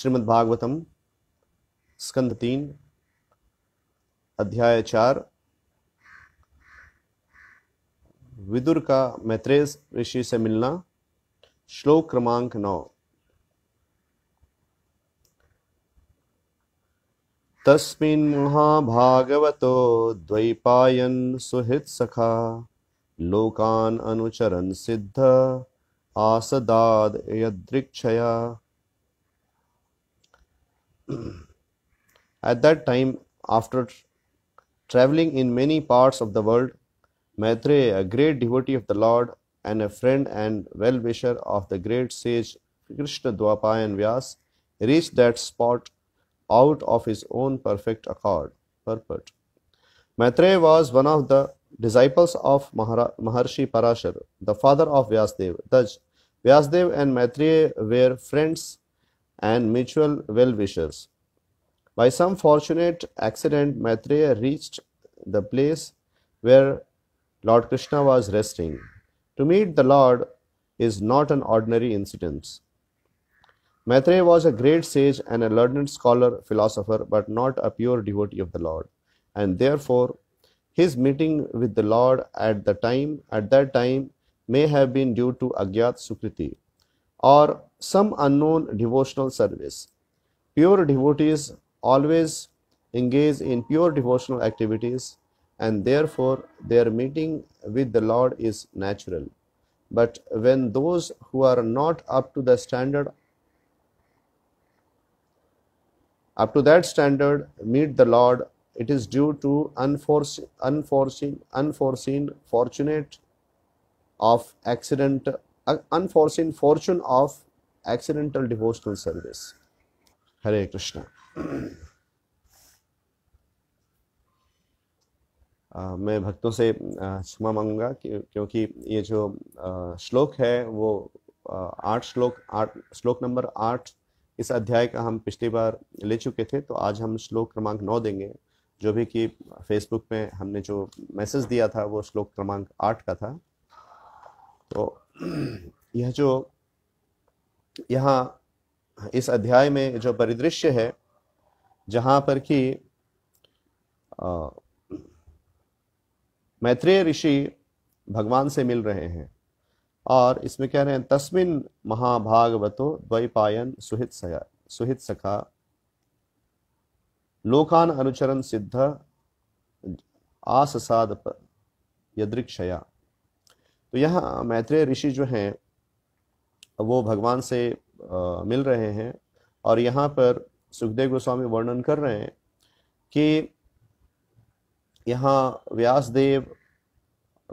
श्रीमद्भागवतम स्कंद तीन अध्याय चार विदुर का मैत्रेय ऋषि से मिलना श्लोक क्रमांक नौ तस्मिन् महाभागवतो द्वैपायन सुहित सखा लोकान अनुचरन सिद्ध आसदाद यदृक्षया At that time, after traveling in many parts of the world, Maitreya, a great devotee of the Lord and a friend and well wisher of the great sage Krishna Dwapayan Vyas, reached that spot out of his own perfect accord, purport. Maitreya was one of the disciples of Maharshi Parashar, the father of Vyasdev. Thus, Vyasdev and Maitreya were friends and mutual well-wishers. By some fortunate accident, Maitreya reached the place where Lord Krishna was resting. To meet the Lord is not an ordinary incident. Maitreya was a great sage and a learned scholar, philosopher, but not a pure devotee of the Lord, and therefore his meeting with the Lord at the time at that time may have been due to agyat sukriti, or some unknown devotional service. Pure devotees always engage in pure devotional activities and therefore their meeting with the Lord is natural. But when those who are not up to the standard up to that standard meet the Lord, it is due to unforeseen, unforeseen, unforeseen fortunate of accident unfortune fortune of accidental devotional service Hare Krishna मैं भक्तों से uh, क्षमा मांगूंगा क्योंकि ये जो uh, श्लोक है वो uh, आठ श्लोक आठ श्लोक नंबर आठ इस अध्याय का हम पिछली बार ले चुके थे तो आज हम श्लोक क्रमांक नौ देंगे जो भी कि फेसबुक में हमने जो मैसेज दिया था वो श्लोक क्रमांक आठ का था तो यह जो यहाँ इस अध्याय में जो परिदृश्य है जहाँ पर कि मैत्रेय ऋषि भगवान से मिल रहे हैं और इसमें कह रहे हैं तस्मिन महाभागवतो द्वैपायन सुहित सया सुहित सखा लोकान अनुचरण सिद्ध आससाद यदृक्षया तो यहाँ मैत्रेय ऋषि जो हैं वो भगवान से आ, मिल रहे हैं और यहाँ पर सुखदेव गोस्वामी वर्णन कर रहे हैं कि यहाँ व्यासदेव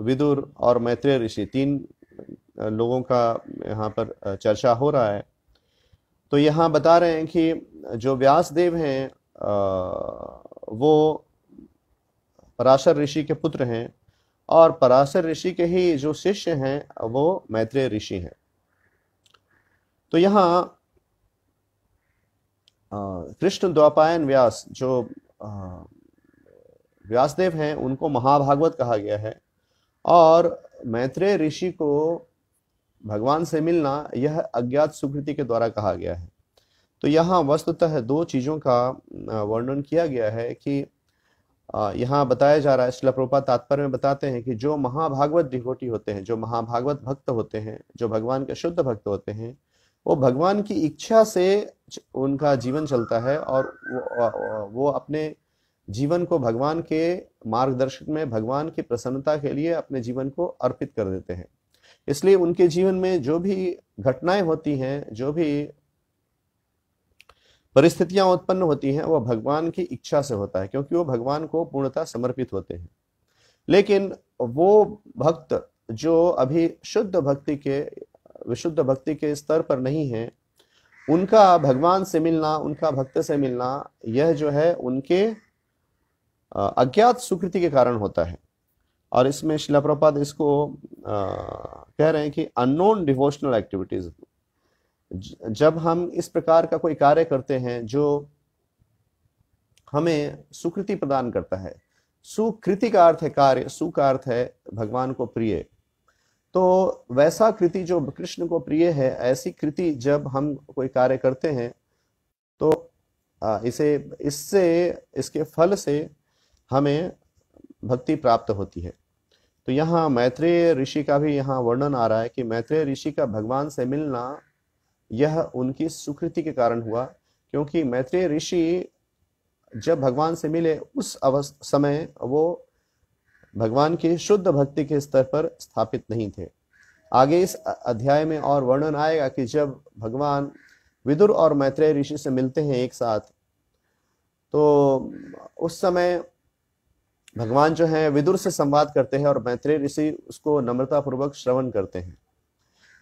विदुर और मैत्रेय ऋषि तीन लोगों का यहाँ पर चर्चा हो रहा है तो यहाँ बता रहे हैं कि जो व्यासदेव हैं वो पराशर ऋषि के पुत्र हैं और पराशर ऋषि के ही जो शिष्य हैं वो मैत्रेय ऋषि हैं तो यहाँ कृष्ण द्वापायन व्यास जो व्यासदेव हैं उनको महाभागवत कहा गया है और मैत्रेय ऋषि को भगवान से मिलना यह अज्ञात सुकृति के द्वारा कहा गया है तो यहाँ वस्तुतः दो चीज़ों का वर्णन किया गया है कि यहाँ बताया जा रहा है शिला प्रभुपाद तात्पर्य में बताते हैं कि जो महाभागवत डिहोटी होते हैं जो महाभागवत भक्त होते हैं जो भगवान के शुद्ध भक्त होते हैं वो भगवान की इच्छा से उनका जीवन चलता है और वो, वो अपने जीवन को भगवान के मार्गदर्शन में भगवान की प्रसन्नता के लिए अपने जीवन को अर्पित कर देते हैं इसलिए उनके जीवन में जो भी घटनाएं होती हैं जो भी परिस्थितियां उत्पन्न होती हैं वह भगवान की इच्छा से होता है क्योंकि वो भगवान को पूर्णता समर्पित होते हैं लेकिन वो भक्त जो अभी शुद्ध भक्ति के विशुद्ध भक्ति के स्तर पर नहीं है उनका भगवान से मिलना उनका भक्त से मिलना यह जो है उनके अज्ञात सुकृति के कारण होता है और इसमें शिलाप्रपात इसको आ, कह रहे हैं कि अननोन डिवोशनल एक्टिविटीज जब हम इस प्रकार का कोई कार्य करते हैं जो हमें सुकृति प्रदान करता है सुकृति का अर्थ है कार्य सु का अर्थ है भगवान को प्रिय तो वैसा कृति जो कृष्ण को प्रिय है ऐसी कृति जब हम कोई कार्य करते हैं तो इसे इससे इसके फल से हमें भक्ति प्राप्त होती है तो यहाँ मैत्रेय ऋषि का भी यहाँ वर्णन आ रहा है कि मैत्रेय ऋषि का भगवान से मिलना यह उनकी सुकृति के कारण हुआ क्योंकि मैत्रेय ऋषि जब भगवान से मिले उस अवस्थ समय वो भगवान की शुद्ध भक्ति के स्तर पर स्थापित नहीं थे आगे इस अध्याय में और वर्णन आएगा कि जब भगवान विदुर और मैत्रेय ऋषि से मिलते हैं एक साथ तो उस समय भगवान जो है विदुर से संवाद करते हैं और मैत्रेय ऋषि उसको नम्रतापूर्वक श्रवण करते हैं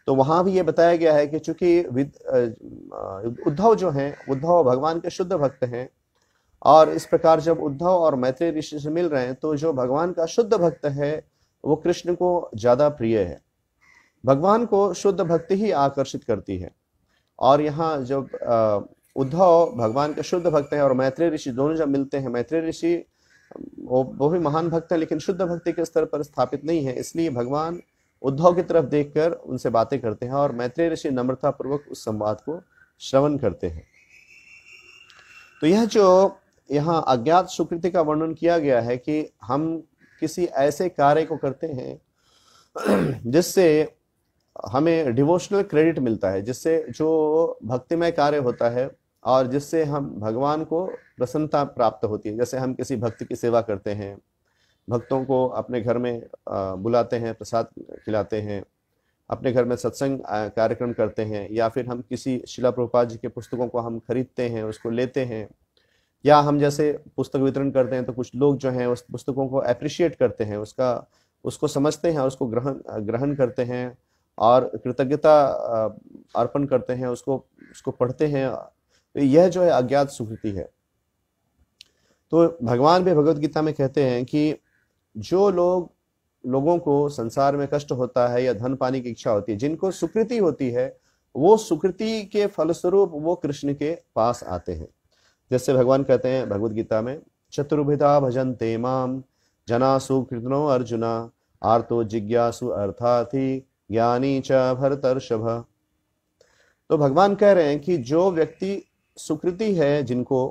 तो वहां भी ये बताया गया है कि चूंकि उद्धव जो हैं उद्धव भगवान के शुद्ध भक्त हैं और इस प्रकार जब उद्धव और मैत्री ऋषि से मिल रहे हैं तो जो भगवान का शुद्ध भक्त है वो कृष्ण को ज्यादा प्रिय है भगवान को शुद्ध भक्ति ही आकर्षित करती है और यहाँ जब उद्धव भगवान के शुद्ध भक्त हैं और मैत्री ऋषि दोनों जब मिलते हैं मैत्री ऋषि वो वो भी महान भक्त हैं लेकिन शुद्ध भक्ति के स्तर पर स्थापित नहीं है इसलिए भगवान उद्धव की तरफ देखकर उनसे बातें करते हैं और मैत्रेय ऋषि नम्रता पूर्वक उस संवाद को श्रवण करते हैं तो यह जो यहाँ अज्ञात सुकृति का वर्णन किया गया है कि हम किसी ऐसे कार्य को करते हैं जिससे हमें डिवोशनल क्रेडिट मिलता है जिससे जो भक्तिमय कार्य होता है और जिससे हम भगवान को प्रसन्नता प्राप्त होती है जैसे हम किसी भक्त की सेवा करते हैं भक्तों को अपने घर में बुलाते हैं प्रसाद खिलाते हैं अपने घर में सत्संग कार्यक्रम करते हैं या फिर हम किसी शिला प्रभुपाद जी के पुस्तकों को हम खरीदते हैं उसको लेते हैं या हम जैसे पुस्तक वितरण करते हैं तो कुछ लोग जो हैं उस पुस्तकों को अप्रिशिएट करते हैं उसका उसको समझते हैं उसको ग्रहण ग्रहण करते हैं और कृतज्ञता अर्पण करते हैं उसको उसको पढ़ते हैं तो यह जो है अज्ञात सुकृति है तो भगवान भी भगवत गीता में कहते हैं कि जो लोग लोगों को संसार में कष्ट होता है या धन पानी की इच्छा होती है जिनको सुकृति होती है वो सुकृति के फलस्वरूप वो कृष्ण के पास आते हैं जैसे भगवान कहते हैं भगवत गीता में चतुर्भिधा भजन ते माम जना सुकृतनो अर्जुना आर्तो जिज्ञासु अर्थाथी ज्ञानी च शभ तो भगवान कह रहे हैं कि जो व्यक्ति सुकृति है जिनको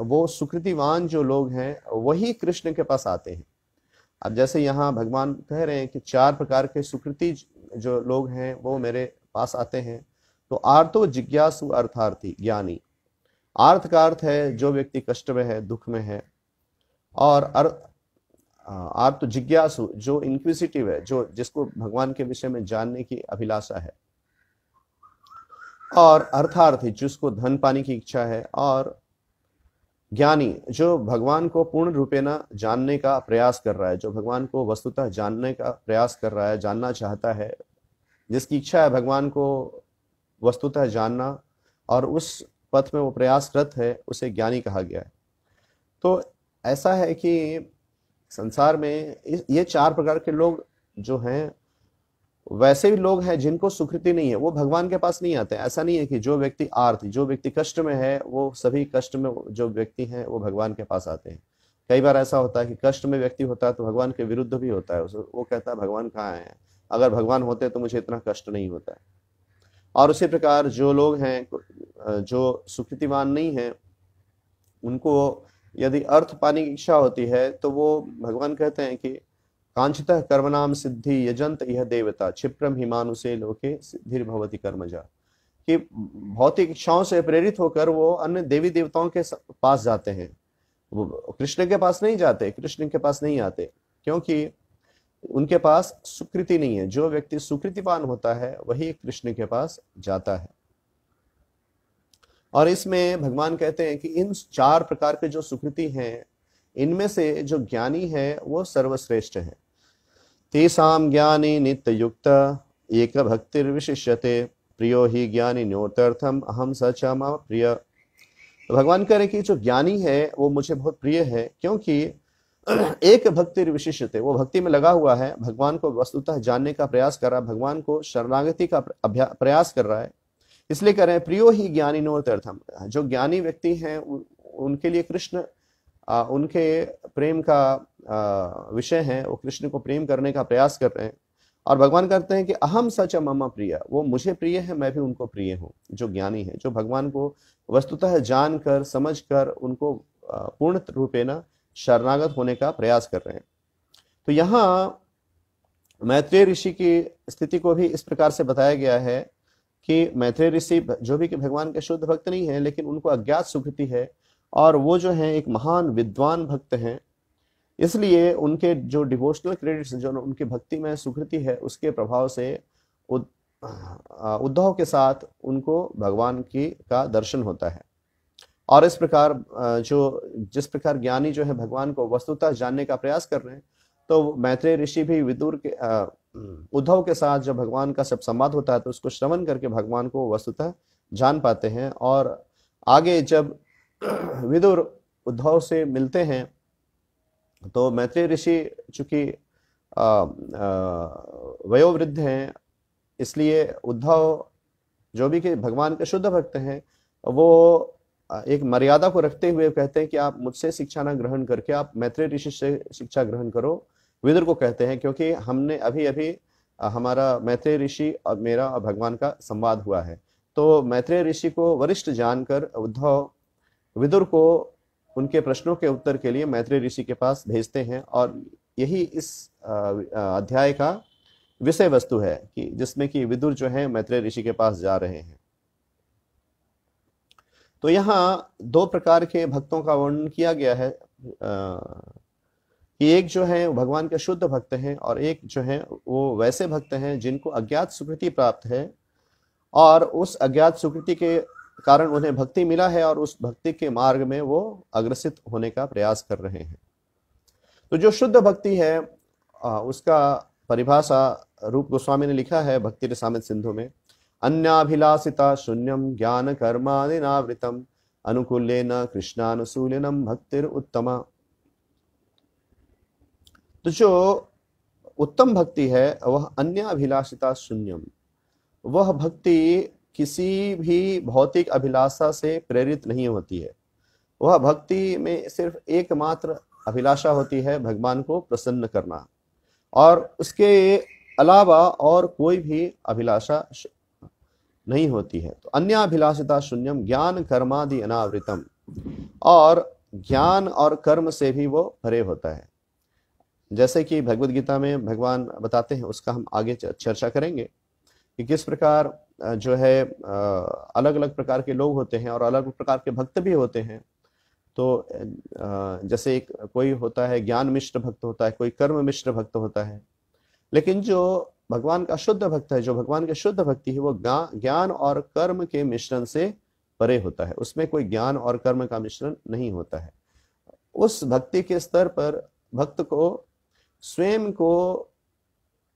वो सुकृतिवान जो लोग हैं वही कृष्ण के पास आते हैं अब जैसे यहाँ भगवान कह रहे हैं कि चार प्रकार के सुकृति जो लोग हैं वो मेरे पास आते हैं तो आर्थो जिज्ञासु अर्थार्थी ज्ञानी आर्थ का अर्थ है जो व्यक्ति कष्ट में है दुख में है और अर्थ आर्थ जिज्ञासु जो इंक्विजिटिव है जो जिसको भगवान के विषय में जानने की अभिलाषा है और अर्थार्थी जिसको धन पाने की इच्छा है और ज्ञानी जो भगवान को पूर्ण ना जानने का प्रयास कर रहा है जो भगवान को वस्तुतः जानने का प्रयास कर रहा है जानना चाहता है जिसकी इच्छा है भगवान को वस्तुतः जानना और उस पथ में वो प्रयासरत है उसे ज्ञानी कहा गया है तो ऐसा है कि संसार में ये चार प्रकार के लोग जो हैं वैसे भी लोग हैं जिनको सुकृति नहीं है वो भगवान के पास नहीं आते ऐसा नहीं है कि जो व्यक्ति आर्थ जो व्यक्ति कष्ट में है वो सभी कष्ट में जो व्यक्ति हैं वो भगवान के पास आते हैं कई बार ऐसा होता है कि कष्ट में व्यक्ति होता है तो भगवान के विरुद्ध भी होता है वो कहता है भगवान कहाँ हैं अगर भगवान होते तो मुझे इतना कष्ट नहीं होता है और उसी प्रकार जो लोग हैं जो सुकृतिवान नहीं है उनको यदि अर्थ पाने की इच्छा होती है तो वो भगवान कहते हैं कि कांचितः कर्मणाम सिद्धि यजंत यह देवता क्षिप्रम हिमानुसे लोके सिद्धिर्भवती कर्मजा कि भौतिक इच्छाओं से प्रेरित होकर वो अन्य देवी देवताओं के पास जाते हैं वो कृष्ण के पास नहीं जाते कृष्ण के पास नहीं आते क्योंकि उनके पास सुकृति नहीं है जो व्यक्ति सुकृतिवान होता है वही कृष्ण के पास जाता है और इसमें भगवान कहते हैं कि इन चार प्रकार के जो सुकृति हैं इनमें से जो ज्ञानी है वो सर्वश्रेष्ठ है तेसाम ज्ञानी नित्य युक्त एक भक्तिर्विशिष्यते प्रियो ही ज्ञानी न्योतर्थम अहम सच प्रिय प्रिय तो भगवान कह रहे कि जो ज्ञानी है वो मुझे बहुत प्रिय है क्योंकि एक भक्ति विशिष्यते वो भक्ति में लगा हुआ है भगवान को वस्तुतः जानने का प्रयास कर रहा है भगवान को शरणागति का प्रयास कर रहा है इसलिए कह रहे हैं प्रियो ही ज्ञानी तर्थम जो ज्ञानी व्यक्ति हैं उनके लिए कृष्ण आ, उनके प्रेम का विषय है वो कृष्ण को प्रेम करने का प्रयास कर रहे हैं और भगवान कहते हैं कि अहम सच ममा प्रिय वो मुझे प्रिय है मैं भी उनको प्रिय हूँ जो ज्ञानी है जो भगवान को वस्तुतः जान कर समझ कर उनको पूर्ण रूपे न शरणागत होने का प्रयास कर रहे हैं तो यहाँ मैत्रेय ऋषि की स्थिति को भी इस प्रकार से बताया गया है कि मैत्रेय ऋषि जो भी कि भगवान के शुद्ध भक्त नहीं है लेकिन उनको अज्ञात सुकृति है और वो जो हैं एक महान विद्वान भक्त हैं इसलिए उनके जो डिवोशनल क्रेडिट्स जो उनकी भक्ति में सुकृति है उसके प्रभाव से उद्धव के साथ उनको भगवान की का दर्शन होता है और इस प्रकार जो जिस प्रकार ज्ञानी जो है भगवान को वस्तुतः जानने का प्रयास कर रहे हैं तो मैत्रेय ऋषि भी विदुर के उद्धव के साथ जब भगवान का सब संवाद होता है तो उसको श्रवण करके भगवान को वस्तुतः जान पाते हैं और आगे जब विदुर उद्धव से मिलते हैं तो मैत्री ऋषि चूंकि वयोवृद्ध हैं इसलिए उद्धव जो भी कि भगवान के शुद्ध भक्त हैं वो एक मर्यादा को रखते हुए कहते हैं कि आप मुझसे शिक्षा ना ग्रहण करके आप मैत्री ऋषि से शिक्षा ग्रहण करो विदुर को कहते हैं क्योंकि हमने अभी अभी हमारा मैत्री ऋषि और मेरा और भगवान का संवाद हुआ है तो मैत्री ऋषि को वरिष्ठ जानकर उद्धव विदुर को उनके प्रश्नों के उत्तर के लिए मैत्री ऋषि के पास भेजते हैं और यही इस अध्याय का विषय वस्तु है कि जिसमें कि विदुर जो है मैत्री ऋषि के पास जा रहे हैं तो यहाँ दो प्रकार के भक्तों का वर्णन किया गया है कि एक जो है भगवान के शुद्ध भक्त हैं और एक जो है वो वैसे भक्त हैं जिनको अज्ञात सुकृति प्राप्त है और उस अज्ञात सुकृति के कारण उन्हें भक्ति मिला है और उस भक्ति के मार्ग में वो अग्रसित होने का प्रयास कर रहे हैं तो जो शुद्ध भक्ति है उसका परिभाषा रूप गोस्वामी ने लिखा है भक्ति रसामित सिंधु में अन्याभिलाषिता शून्यम ज्ञान कर्मादिनावृतम न कृष्णानुसूलनम भक्तिर उत्तम तो जो उत्तम भक्ति है वह अन्याभिलाषिता शून्यम वह भक्ति किसी भी भौतिक अभिलाषा से प्रेरित नहीं होती है वह भक्ति में सिर्फ एकमात्र अभिलाषा होती है भगवान को प्रसन्न करना और उसके अलावा और कोई भी अभिलाषा नहीं होती है तो अन्य अभिलाषिता शून्यम ज्ञान कर्मादि अनावृतम और ज्ञान और कर्म से भी वो भरे होता है जैसे कि भगवदगीता गीता में भगवान बताते हैं उसका हम आगे चर्चा करेंगे कि किस प्रकार जो है अलग अलग प्रकार के लोग होते हैं और अलग प्रकार के भक्त भी होते हैं तो जैसे एक कोई होता है ज्ञान मिश्र भक्त होता है कोई कर्म मिश्र भक्त होता है लेकिन जो भगवान का शुद्ध भक्त है जो भगवान के शुद्ध भक्ति है वो ज्ञान और कर्म के मिश्रण से परे होता है उसमें कोई ज्ञान और कर्म का मिश्रण नहीं होता है उस भक्ति के स्तर पर भक्त को स्वयं को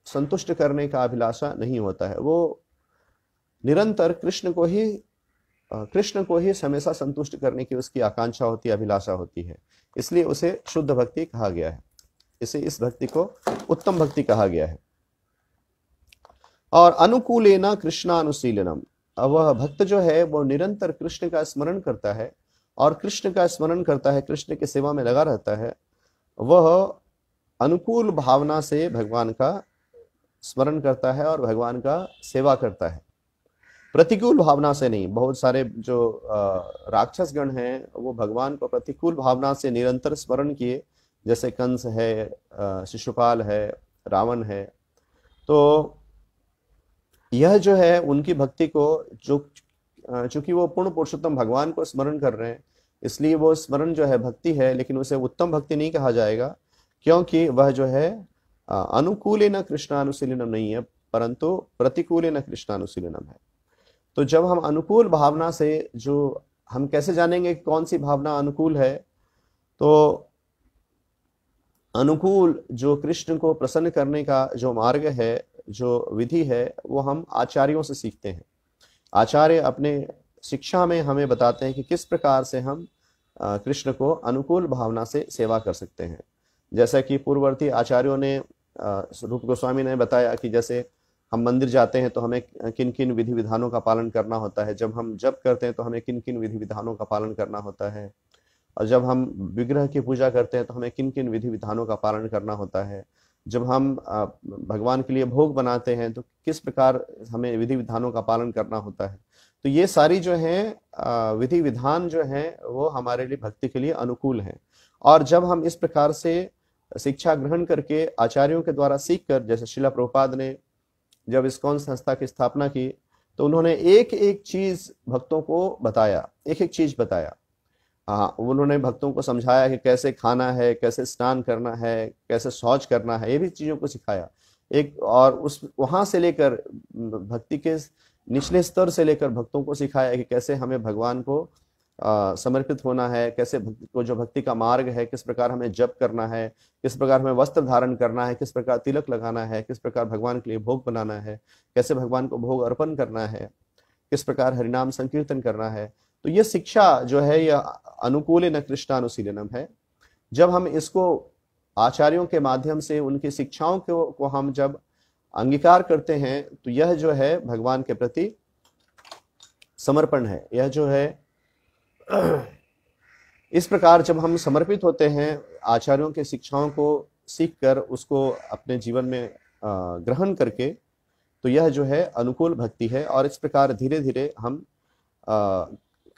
संतुष्ट करने का अभिलाषा नहीं होता है वो निरंतर कृष्ण को ही कृष्ण को ही हमेशा संतुष्ट करने की उसकी आकांक्षा होती है अभिलाषा होती है इसलिए उसे शुद्ध भक्ति कहा गया है इसे इस भक्ति को उत्तम भक्ति कहा गया है और अनुकूलना कृष्णानुशीलनम वह भक्त जो है वो निरंतर कृष्ण का स्मरण करता है और कृष्ण का स्मरण करता है कृष्ण की सेवा में लगा रहता है वह अनुकूल भावना से भगवान का स्मरण करता है और भगवान का सेवा करता है प्रतिकूल भावना से नहीं बहुत सारे जो राक्षस गण हैं वो भगवान को प्रतिकूल भावना से निरंतर स्मरण किए जैसे कंस है शिशुपाल है रावण है तो यह जो है उनकी भक्ति को जो चूंकि वो पूर्ण पुरुषोत्तम भगवान को स्मरण कर रहे हैं इसलिए वो स्मरण जो है भक्ति है लेकिन उसे उत्तम भक्ति नहीं कहा जाएगा क्योंकि वह जो है अनुकूल न कृष्णानुशीलनम नहीं है परंतु प्रतिकूल न कृष्णानुशीलनम है तो जब हम अनुकूल भावना से जो हम कैसे जानेंगे कौन सी भावना अनुकूल है तो अनुकूल जो कृष्ण को प्रसन्न करने का जो मार्ग है जो विधि है वो हम आचार्यों से सीखते हैं आचार्य अपने शिक्षा में हमें बताते हैं कि किस प्रकार से हम कृष्ण को अनुकूल भावना से सेवा कर सकते हैं जैसा कि पूर्ववर्ती आचार्यों ने रूप गोस्वामी ने बताया कि जैसे हम मंदिर जाते हैं तो हमें किन किन विधि विधानों का पालन करना होता है जब हम जप करते हैं तो हमें किन किन विधि विधानों का पालन करना होता है और जब हम विग्रह की पूजा करते हैं तो हमें किन किन विधि विधानों का पालन करना होता है जब हम भगवान के लिए भोग बनाते हैं तो किस प्रकार हमें विधि विधानों का पालन करना होता है तो ये सारी जो है विधि विधान जो है वो हमारे लिए भक्ति के लिए अनुकूल है और जब हम इस प्रकार से शिक्षा ग्रहण करके आचार्यों के द्वारा सीख कर जैसे शिला प्रभुपाद ने जब इस्कॉन संस्था की स्थापना की तो उन्होंने एक एक चीज भक्तों को बताया एक एक चीज बताया हाँ उन्होंने भक्तों को समझाया कि कैसे खाना है कैसे स्नान करना है कैसे शौच करना है ये भी चीज़ों को सिखाया एक और उस वहाँ से लेकर भक्ति के निचले स्तर से लेकर भक्तों को सिखाया कि कैसे हमें भगवान को समर्पित होना है कैसे भक्ति को जो भक्ति का मार्ग है किस प्रकार हमें जप करना है किस प्रकार हमें वस्त्र धारण करना है किस प्रकार तिलक लगाना है किस प्रकार भगवान के लिए भोग बनाना है कैसे भगवान को भोग अर्पण करना है किस प्रकार हरिनाम संकीर्तन करना है तो ये शिक्षा जो है यह अनुकूल न कृष्णानुशीलनम है जब हम इसको आचार्यों के माध्यम से उनकी शिक्षाओं को, को हम जब अंगीकार करते हैं तो यह जो है भगवान के प्रति समर्पण है यह जो है इस प्रकार जब हम समर्पित होते हैं आचार्यों के शिक्षाओं को सीख कर उसको अपने जीवन में ग्रहण करके तो यह जो है अनुकूल भक्ति है और इस प्रकार धीरे धीरे हम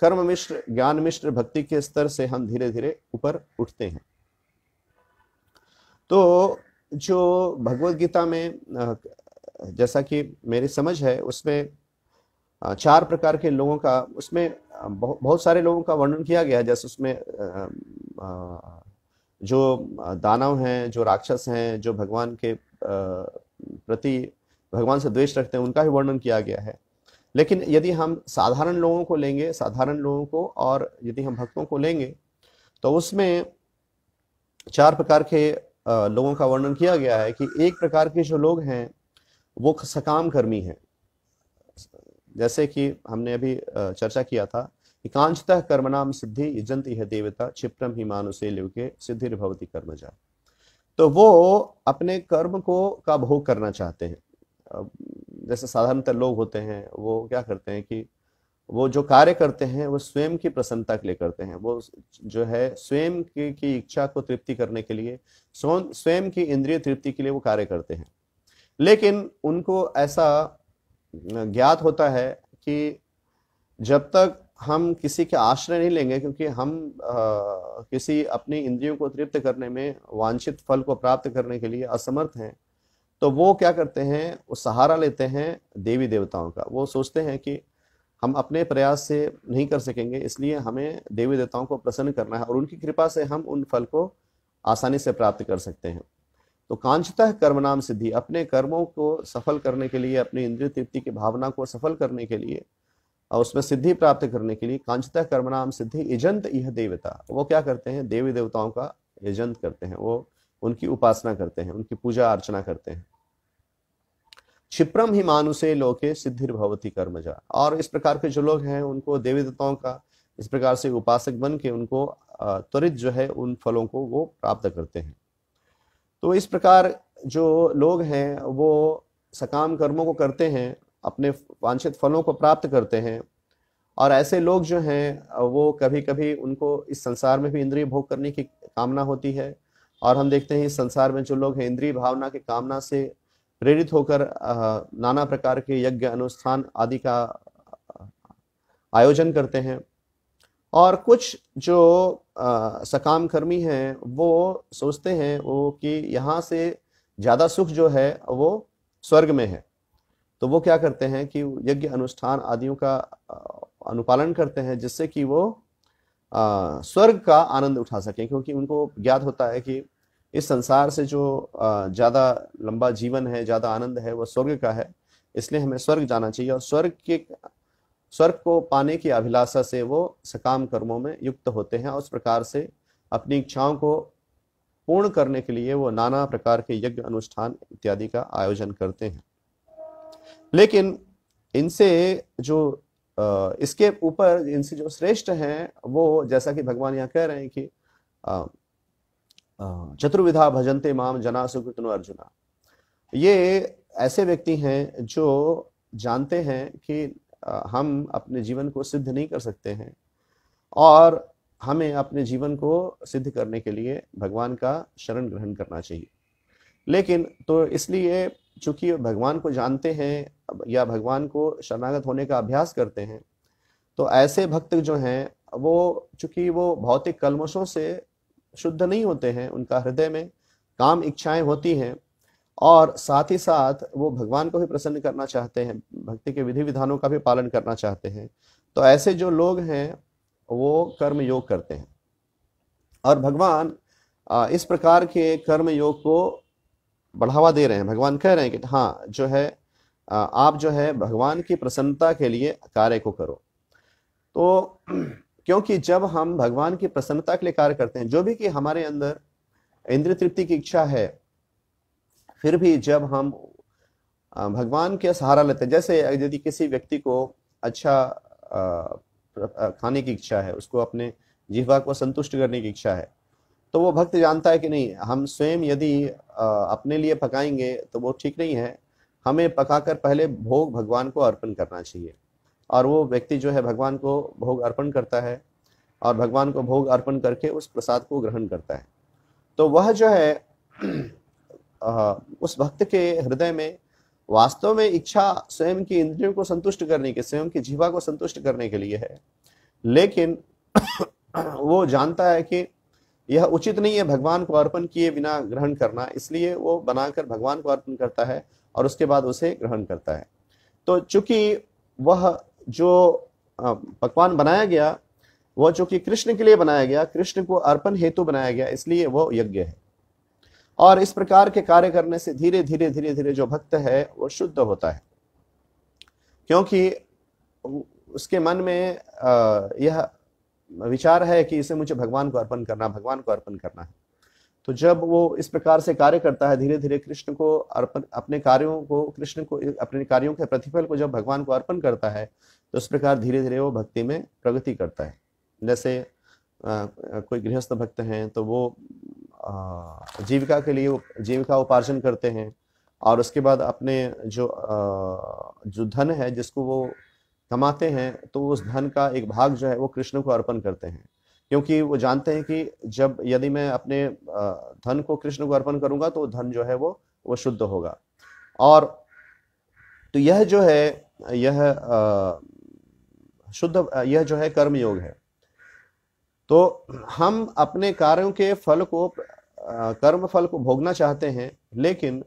कर्म मिश्र ज्ञान मिश्र भक्ति के स्तर से हम धीरे धीरे ऊपर उठते हैं तो जो भगवत गीता में जैसा कि मेरी समझ है उसमें चार प्रकार के लोगों का उसमें बहुत बहुत सारे लोगों का वर्णन किया गया है जैसे उसमें जो दानव हैं जो राक्षस हैं जो भगवान के प्रति भगवान से द्वेष रखते हैं उनका भी वर्णन किया गया है लेकिन यदि हम साधारण लोगों को लेंगे साधारण लोगों को और यदि हम भक्तों को लेंगे तो उसमें चार प्रकार के लोगों का वर्णन किया गया है कि एक प्रकार के जो लोग हैं वो सकाम कर्मी हैं जैसे कि हमने अभी चर्चा किया था एकांशतः कर्मणाम सिद्धि यजंती है देवता क्षिप्रम ही मानुषे लिवके सिद्धि भवती कर्मजा तो वो अपने कर्म को का भोग करना चाहते हैं जैसे साधारणतः लोग होते हैं वो क्या करते हैं कि वो जो कार्य करते हैं वो स्वयं की प्रसन्नता के लिए करते हैं वो जो है स्वयं की, की इच्छा को तृप्ति करने के लिए स्वयं की इंद्रिय तृप्ति के लिए वो कार्य करते हैं लेकिन उनको ऐसा ज्ञात होता है कि जब तक हम किसी के आश्रय नहीं लेंगे क्योंकि हम आ, किसी अपनी इंद्रियों को तृप्त करने में वांछित फल को प्राप्त करने के लिए असमर्थ हैं तो वो क्या करते हैं वो सहारा लेते हैं देवी देवताओं का वो सोचते हैं कि हम अपने प्रयास से नहीं कर सकेंगे इसलिए हमें देवी देवताओं को प्रसन्न करना है और उनकी कृपा से हम उन फल को आसानी से प्राप्त कर सकते हैं तो कांचतः कर्म नाम सिद्धि अपने कर्मों को सफल करने के लिए अपनी इंद्रिय तृप्ति की भावना को सफल करने के लिए और उसमें सिद्धि प्राप्त करने के लिए कर्म नाम सिद्धि एजंत यह देवता वो क्या करते हैं देवी देवताओं का एजंत करते हैं वो उनकी उपासना करते हैं उनकी पूजा अर्चना करते हैं क्षिप्रम ही मानुषे लोके सिद्धिर भवती कर्मजा और इस प्रकार के जो लोग हैं उनको देवी देवताओं का इस प्रकार से उपासक बन के उनको त्वरित जो है उन फलों को वो प्राप्त करते हैं तो इस प्रकार जो लोग हैं वो सकाम कर्मों को करते हैं अपने वांछित फलों को प्राप्त करते हैं और ऐसे लोग जो हैं वो कभी कभी उनको इस संसार में भी इंद्रिय भोग करने की कामना होती है और हम देखते हैं इस संसार में जो लोग हैं इंद्रिय भावना की कामना से प्रेरित होकर नाना प्रकार के यज्ञ अनुष्ठान आदि का आयोजन करते हैं और कुछ जो सकाम कर्मी हैं वो सोचते हैं वो कि यहाँ से ज़्यादा सुख जो है वो स्वर्ग में है तो वो क्या करते हैं कि यज्ञ अनुष्ठान आदियों का अनुपालन करते हैं जिससे कि वो आ, स्वर्ग का आनंद उठा सकें क्योंकि उनको ज्ञात होता है कि इस संसार से जो ज़्यादा लंबा जीवन है ज़्यादा आनंद है वह स्वर्ग का है इसलिए हमें स्वर्ग जाना चाहिए और स्वर्ग के स्वर्ग को पाने की अभिलाषा से वो सकाम कर्मों में युक्त होते हैं और उस प्रकार से अपनी इच्छाओं को पूर्ण करने के लिए वो नाना प्रकार के यज्ञ अनुष्ठान इत्यादि का आयोजन करते हैं लेकिन इनसे जो इसके ऊपर इनसे जो श्रेष्ठ हैं वो जैसा कि भगवान यहाँ कह रहे हैं कि चतुर्विधा भजनते माम जना सुकृत अर्जुना ये ऐसे व्यक्ति हैं जो जानते हैं कि हम अपने जीवन को सिद्ध नहीं कर सकते हैं और हमें अपने जीवन को सिद्ध करने के लिए भगवान का शरण ग्रहण करना चाहिए लेकिन तो इसलिए चूंकि भगवान को जानते हैं या भगवान को शरणागत होने का अभ्यास करते हैं तो ऐसे भक्त जो हैं वो चूंकि वो भौतिक कलमशों से शुद्ध नहीं होते हैं उनका हृदय में काम इच्छाएं होती हैं और साथ ही साथ वो भगवान को भी प्रसन्न करना चाहते हैं भक्ति के विधि विधानों का भी पालन करना चाहते हैं तो ऐसे जो लोग हैं वो कर्म योग करते हैं और भगवान इस प्रकार के कर्म योग को बढ़ावा दे रहे हैं भगवान कह रहे हैं कि हाँ जो है आप जो है भगवान की प्रसन्नता के लिए कार्य को करो तो क्योंकि जब हम भगवान की प्रसन्नता के लिए कार्य करते हैं जो भी कि हमारे अंदर इंद्र तृप्ति की इच्छा है फिर भी जब हम भगवान के सहारा लेते हैं जैसे यदि किसी व्यक्ति को अच्छा खाने की इच्छा है उसको अपने जिहवा को संतुष्ट करने की इच्छा है तो वो भक्त जानता है कि नहीं हम स्वयं यदि अपने लिए पकाएंगे तो वो ठीक नहीं है हमें पकाकर पहले भोग भगवान को अर्पण करना चाहिए और वो व्यक्ति जो है भगवान को भोग अर्पण करता है और भगवान को भोग अर्पण करके उस प्रसाद को ग्रहण करता है तो वह जो है उस भक्त के हृदय में वास्तव में इच्छा स्वयं की इंद्रियों को संतुष्ट करने के स्वयं की जीवा को संतुष्ट करने के लिए है लेकिन वो जानता है कि यह उचित नहीं है भगवान को अर्पण किए बिना ग्रहण करना इसलिए वो बनाकर भगवान को अर्पण करता है और उसके बाद उसे ग्रहण करता है तो चूंकि वह जो पकवान बनाया गया वह चूंकि कृष्ण के लिए बनाया गया कृष्ण को अर्पण हेतु बनाया गया इसलिए वह यज्ञ है और इस प्रकार के कार्य करने से धीरे धीरे धीरे धीरे जो भक्त है वो शुद्ध होता है क्योंकि उसके मन में यह विचार है कि इसे मुझे भगवान को अर्पण करना भगवान को अर्पण करना है तो जब वो इस प्रकार से कार्य करता है धीरे धीरे कृष्ण को अर्पण अपने कार्यों को कृष्ण को अपने कार्यों के प्रतिफल को जब भगवान को अर्पण करता है तो उस प्रकार धीरे धीरे वो भक्ति में प्रगति करता है जैसे कोई गृहस्थ भक्त हैं तो वो जीविका के लिए जीविका उपार्जन करते हैं और उसके बाद अपने जो जो धन है जिसको वो कमाते हैं तो उस धन का एक भाग जो है वो कृष्ण को अर्पण करते हैं क्योंकि वो जानते हैं कि जब यदि मैं अपने धन को कृष्ण को अर्पण करूंगा तो धन जो है वो वो शुद्ध होगा और तो यह जो है यह शुद्ध यह जो है कर्म योग है तो हम अपने कार्यों के फल को कर्म फल को भोगना चाहते हैं लेकिन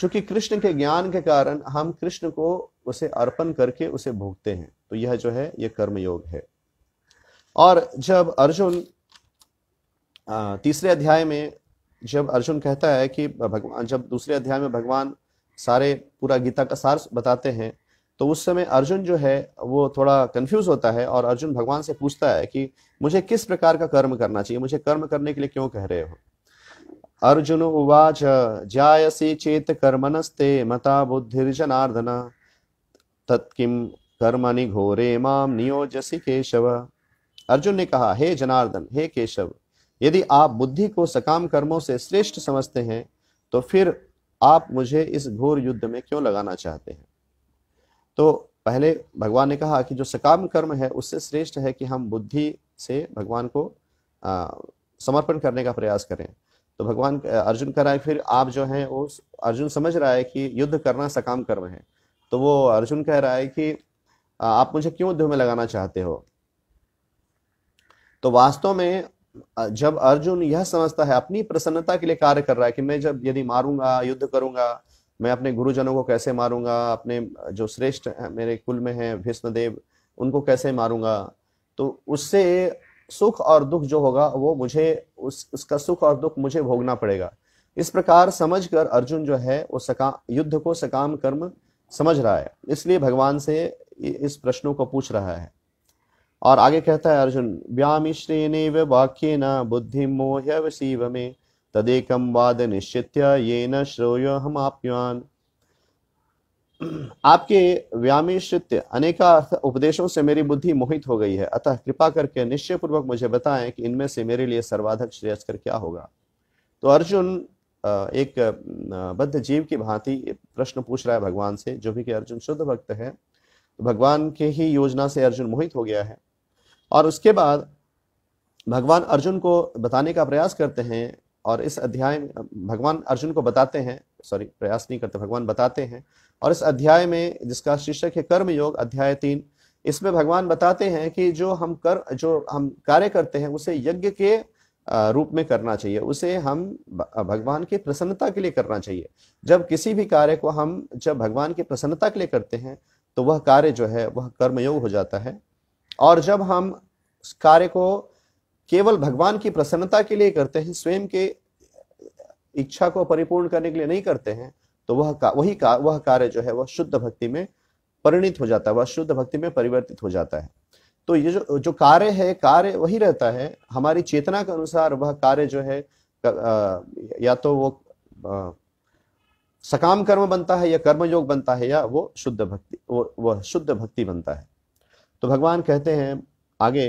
चूंकि कृष्ण के ज्ञान के कारण हम कृष्ण को उसे अर्पण करके उसे भोगते हैं तो यह जो है यह कर्मयोग है और जब अर्जुन तीसरे अध्याय में जब अर्जुन कहता है कि भगवान जब दूसरे अध्याय में भगवान सारे पूरा गीता का सार बताते हैं तो उस समय अर्जुन जो है वो थोड़ा कंफ्यूज होता है और अर्जुन भगवान से पूछता है कि मुझे किस प्रकार का कर्म करना चाहिए मुझे कर्म करने के लिए क्यों कह रहे हो अर्जुन उवाच जायसी चेत कर्मनस्ते मता बुद्धिर्जनार्दन तत्किम कर्मणि घोरे माम नियोजसी केशव अर्जुन ने कहा हे जनार्दन हे केशव यदि आप बुद्धि को सकाम कर्मों से श्रेष्ठ समझते हैं तो फिर आप मुझे इस घोर युद्ध में क्यों लगाना चाहते हैं तो पहले भगवान ने कहा कि जो सकाम कर्म है उससे श्रेष्ठ है कि हम बुद्धि से भगवान को आ, समर्पण करने का प्रयास करें तो भगवान अर्जुन रहा है फिर आप जो हैं वो अर्जुन समझ रहा है कि युद्ध करना सकाम कर्म है तो वो अर्जुन कह रहा है कि आप मुझे क्यों युद्ध में लगाना चाहते हो तो वास्तव में जब अर्जुन यह समझता है अपनी प्रसन्नता के लिए कार्य कर रहा है कि मैं जब यदि मारूंगा युद्ध करूंगा मैं अपने गुरुजनों को कैसे मारूंगा अपने जो श्रेष्ठ मेरे कुल में हैं भीष्मदेव उनको कैसे मारूंगा तो उससे सुख और दुख जो होगा वो मुझे उस उसका सुख और दुख मुझे भोगना पड़ेगा इस प्रकार समझकर अर्जुन जो है वो सका युद्ध को सकाम कर्म समझ रहा है इसलिए भगवान से इस प्रश्नों को पूछ रहा है और आगे कहता है अर्जुन व्यामिश्रेण वाक्य न बुद्धि मोह शिव में तदेकम वाद निश्चित ये न श्रोय हम आप्यान आपके व्यामिश्रित्य अनेका उपदेशों से मेरी बुद्धि मोहित हो गई है अतः कृपा करके निश्चय पूर्वक मुझे बताएं कि इनमें से मेरे लिए सर्वाधिक श्रेयस्कर क्या होगा तो अर्जुन एक बद्ध जीव की भांति प्रश्न पूछ रहा है भगवान से जो भी कि अर्जुन शुद्ध भक्त है तो भगवान के ही योजना से अर्जुन मोहित हो गया है और उसके बाद भगवान अर्जुन को बताने का प्रयास करते हैं और इस अध्याय में भगवान अर्जुन को बताते हैं सॉरी प्रयास नहीं करते भगवान बताते हैं और इस अध्याय में जिसका शीर्षक है कर्म योग अध्याय तीन इसमें भगवान बताते हैं कि जो हम कर जो हम कार्य करते हैं उसे यज्ञ के रूप में करना चाहिए उसे हम भगवान की प्रसन्नता के लिए करना चाहिए जब किसी भी कार्य को हम जब भगवान की प्रसन्नता के लिए करते हैं तो वह कार्य जो है वह कर्मयोग हो जाता है और जब हम कार्य को केवल भगवान की प्रसन्नता के लिए करते हैं स्वयं के इच्छा को परिपूर्ण करने के लिए नहीं करते हैं तो वह का, वही का, वह कार्य जो है वह शुद्ध भक्ति में परिणित हो जाता है वह शुद्ध भक्ति में परिवर्तित हो जाता है तो ये जो जो कार्य है कार्य वही रहता है हमारी चेतना के अनुसार वह कार्य जो है या तो वो आ, सकाम कर्म बनता है या कर्मयोग बनता है या वो शुद्ध भक्ति वो वह शुद्ध भक्ति बनता है तो भगवान कहते हैं आगे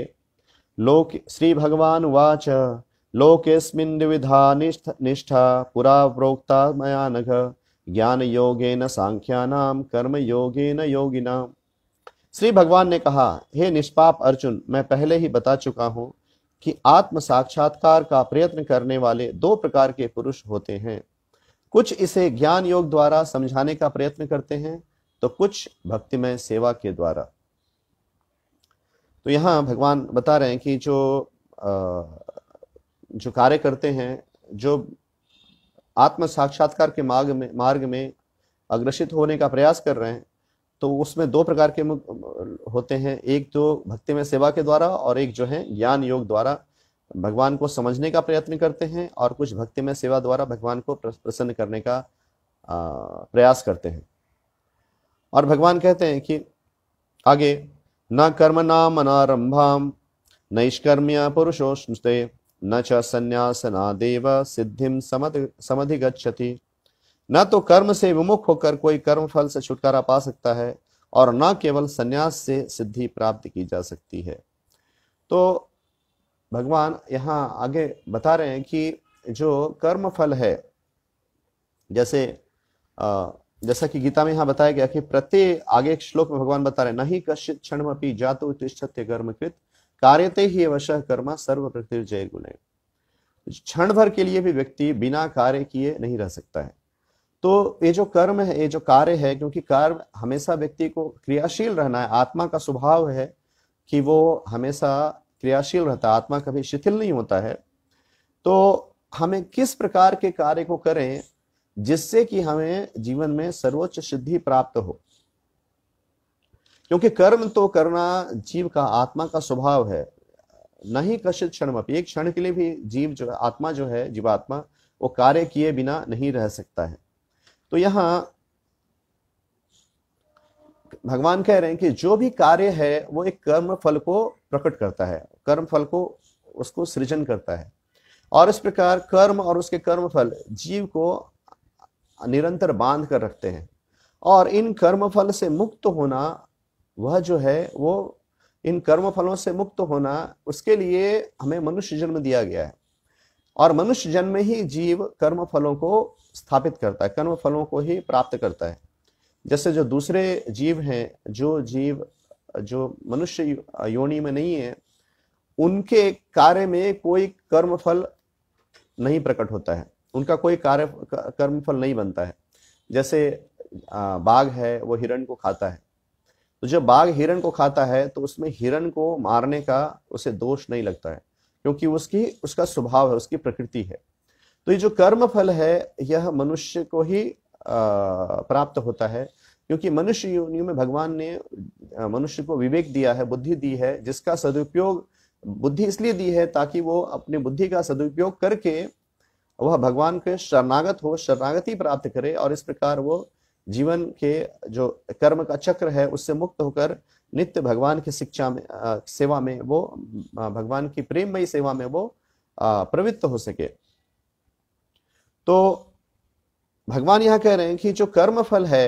लोक श्री भगवान वाच लोकेस्मिन् द्विविधा निष्ठ निष्ठा पुरा प्रोक्ता मया नघ ज्ञान योगेन सांख्यानाम कर्म योगेन योगिनाम श्री भगवान ने कहा हे निष्पाप अर्जुन मैं पहले ही बता चुका हूं कि आत्म साक्षात्कार का प्रयत्न करने वाले दो प्रकार के पुरुष होते हैं कुछ इसे ज्ञान योग द्वारा समझाने का प्रयत्न करते हैं तो कुछ भक्तिमय सेवा के द्वारा तो यहाँ भगवान बता रहे हैं कि जो जो कार्य करते हैं जो आत्म साक्षात्कार के मार्ग में मार्ग में अग्रसित होने का प्रयास कर रहे हैं तो उसमें दो प्रकार के होते हैं एक तो भक्ति में सेवा के द्वारा और एक जो है ज्ञान योग द्वारा भगवान को समझने का प्रयत्न करते हैं और कुछ भक्ति में सेवा द्वारा भगवान को प्रसन्न करने का प्रयास करते हैं और भगवान कहते हैं कि आगे न नाम अनारंभाम नैष्कर्म्य पुरुषो न च संन्यासना देव समधि गच्छति न तो कर्म से विमुख होकर कोई कर्म फल से छुटकारा पा सकता है और न केवल संन्यास से सिद्धि प्राप्त की जा सकती है तो भगवान यहाँ आगे बता रहे हैं कि जो कर्म फल है जैसे जैसा कि गीता में यहाँ बताया गया कि प्रत्येक आगे एक श्लोक में भगवान बता रहे नहीं कश्चित क्षण अपनी जातो तिष्ठत्य कर्मकृत कार्यते ही वशह कर्मा सर्व प्रकृति जय गुण क्षण भर के लिए भी व्यक्ति बिना कार्य किए नहीं रह सकता है तो ये जो कर्म है ये जो कार्य है क्योंकि कर्म हमेशा व्यक्ति को क्रियाशील रहना है आत्मा का स्वभाव है कि वो हमेशा क्रियाशील रहता है आत्मा कभी शिथिल नहीं होता है तो हमें किस प्रकार के कार्य को करें जिससे कि हमें जीवन में सर्वोच्च सिद्धि प्राप्त हो क्योंकि कर्म तो करना जीव का आत्मा का स्वभाव है नहीं कशित क्षण एक क्षण के लिए भी जीव जो आत्मा जो है जीवात्मा वो कार्य किए बिना नहीं रह सकता है तो यहाँ भगवान कह रहे हैं कि जो भी कार्य है वो एक कर्म फल को प्रकट करता है कर्म फल को उसको सृजन करता है और इस प्रकार कर्म और उसके कर्म फल जीव को निरंतर बांध कर रखते हैं और इन कर्मफल से मुक्त होना वह जो है वो इन कर्मफलों से मुक्त होना उसके लिए हमें मनुष्य जन्म दिया गया है और मनुष्य जन्म ही जीव कर्म फलों को स्थापित करता है कर्म फलों को ही प्राप्त करता है जैसे जो दूसरे जीव हैं जो जीव जो मनुष्य योनि में नहीं है उनके कार्य में कोई कर्म फल नहीं प्रकट होता है उनका कोई कार्य कर्मफल नहीं बनता है जैसे बाघ है वो हिरण को खाता है तो जब बाघ हिरण को खाता है तो उसमें हिरण को मारने का उसे दोष नहीं लगता है क्योंकि उसकी उसका स्वभाव है उसकी प्रकृति है तो ये जो कर्म फल है यह मनुष्य को ही प्राप्त होता है क्योंकि मनुष्य योनियों में भगवान ने मनुष्य को विवेक दिया है बुद्धि दी है जिसका सदुपयोग बुद्धि इसलिए दी है ताकि वो अपनी बुद्धि का सदुपयोग करके वह भगवान के शरणागत हो शरणागति प्राप्त करे और इस प्रकार वो जीवन के जो कर्म का चक्र है उससे मुक्त होकर नित्य भगवान की शिक्षा में आ, सेवा में वो भगवान की प्रेममयी सेवा में वो प्रवृत्त हो सके तो भगवान यह कह रहे हैं कि जो कर्म फल है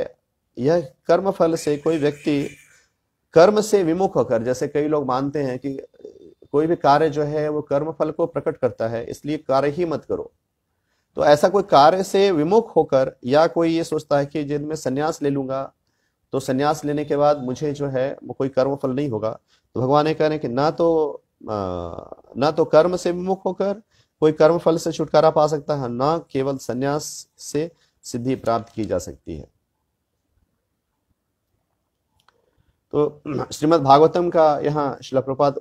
यह कर्म फल से कोई व्यक्ति कर्म से विमुख होकर जैसे कई लोग मानते हैं कि कोई भी कार्य जो है वो कर्म फल को प्रकट करता है इसलिए कार्य ही मत करो तो ऐसा कोई कार्य से विमुख होकर या कोई ये सोचता है कि मैं संन्यास ले लूंगा तो संन्यास लेने के बाद मुझे जो है वो कोई कर्म फल नहीं होगा तो भगवान ये कह रहे हैं कि ना तो ना तो कर्म से विमुख होकर कोई कर्म फल से छुटकारा पा सकता है ना केवल संन्यास से सिद्धि प्राप्त की जा सकती है तो श्रीमद् भागवतम का यहाँ शिलाप्रपात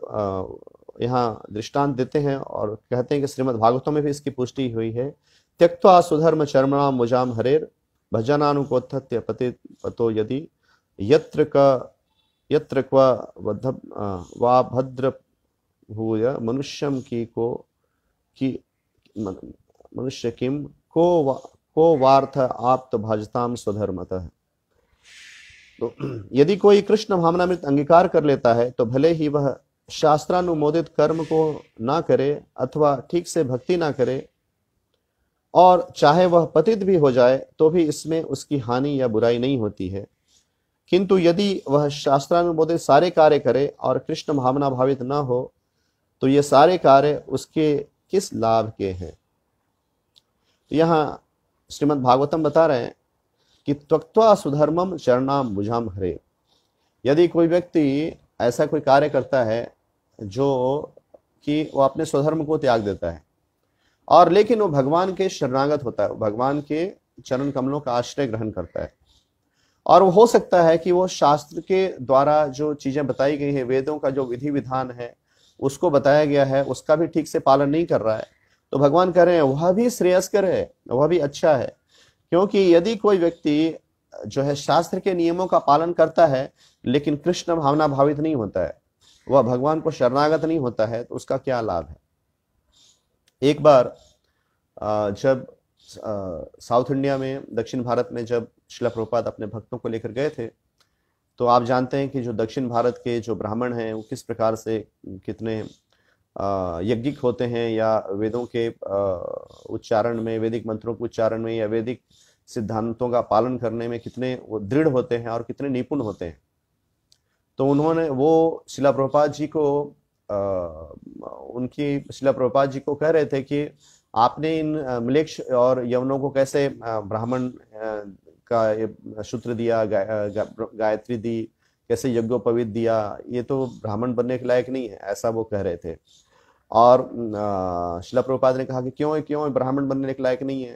यहाँ दृष्टांत देते हैं और कहते हैं कि श्रीमद् भागवतम में भी इसकी पुष्टि हुई है त्यक्त्वा सुधर्म चरमणा मुजाम हरेर भजनानुकोत्थत्य पति पतो यदि यत्र क यत्र वध वा भद्र भूय मनुष्यम की को की मनुष्य किम को वा, को वार्थ आप्त भाजताम स्वधर्मतः तो यदि कोई कृष्ण भावनामृत अंगीकार कर लेता है तो भले ही वह शास्त्रानुमोदित कर्म को ना करे अथवा ठीक से भक्ति ना करे और चाहे वह पतित भी हो जाए तो भी इसमें उसकी हानि या बुराई नहीं होती है किंतु यदि वह शास्त्रानुमोदित सारे कार्य करे और कृष्ण भावना भावित न हो तो ये सारे कार्य उसके किस लाभ के हैं तो यहाँ श्रीमद् भागवतम बता रहे हैं कि त्वक्वा सुधर्मम चरणाम बुझाम हरे यदि कोई व्यक्ति ऐसा कोई कार्य करता है जो कि वो अपने स्वधर्म को त्याग देता है और लेकिन वो भगवान के शरणागत होता है भगवान के चरण कमलों का आश्रय ग्रहण करता है और वो हो सकता है कि वो शास्त्र के द्वारा जो चीज़ें बताई गई हैं वेदों का जो विधि विधान है उसको बताया गया है उसका भी ठीक से पालन नहीं कर रहा है तो भगवान कह रहे हैं वह भी श्रेयस्कर है वह भी अच्छा है क्योंकि यदि कोई व्यक्ति जो है शास्त्र के नियमों का पालन करता है लेकिन कृष्ण भावना भावित नहीं होता है वह भगवान को शरणागत नहीं होता है तो उसका क्या लाभ है एक बार जब साउथ इंडिया में दक्षिण भारत में जब शिला प्रपात अपने भक्तों को लेकर गए थे तो आप जानते हैं कि जो दक्षिण भारत के जो ब्राह्मण हैं वो किस प्रकार से कितने यज्ञिक होते हैं या वेदों के उच्चारण में वैदिक मंत्रों के उच्चारण में या वैदिक सिद्धांतों का पालन करने में कितने वो दृढ़ होते हैं और कितने निपुण होते हैं तो उन्होंने वो शिला प्रभुपाद जी को आ, उनकी शिला प्रभुपाद जी को कह रहे थे कि आपने इन मलेक्ष और यवनों को कैसे ब्राह्मण का सूत्र दिया गा, गा, गायत्री दी कैसे यज्ञोपवीत दिया ये तो ब्राह्मण बनने के लायक नहीं है ऐसा वो कह रहे थे और शिला प्रभुपाद ने कहा कि क्यों है क्यों ब्राह्मण बनने के लायक नहीं है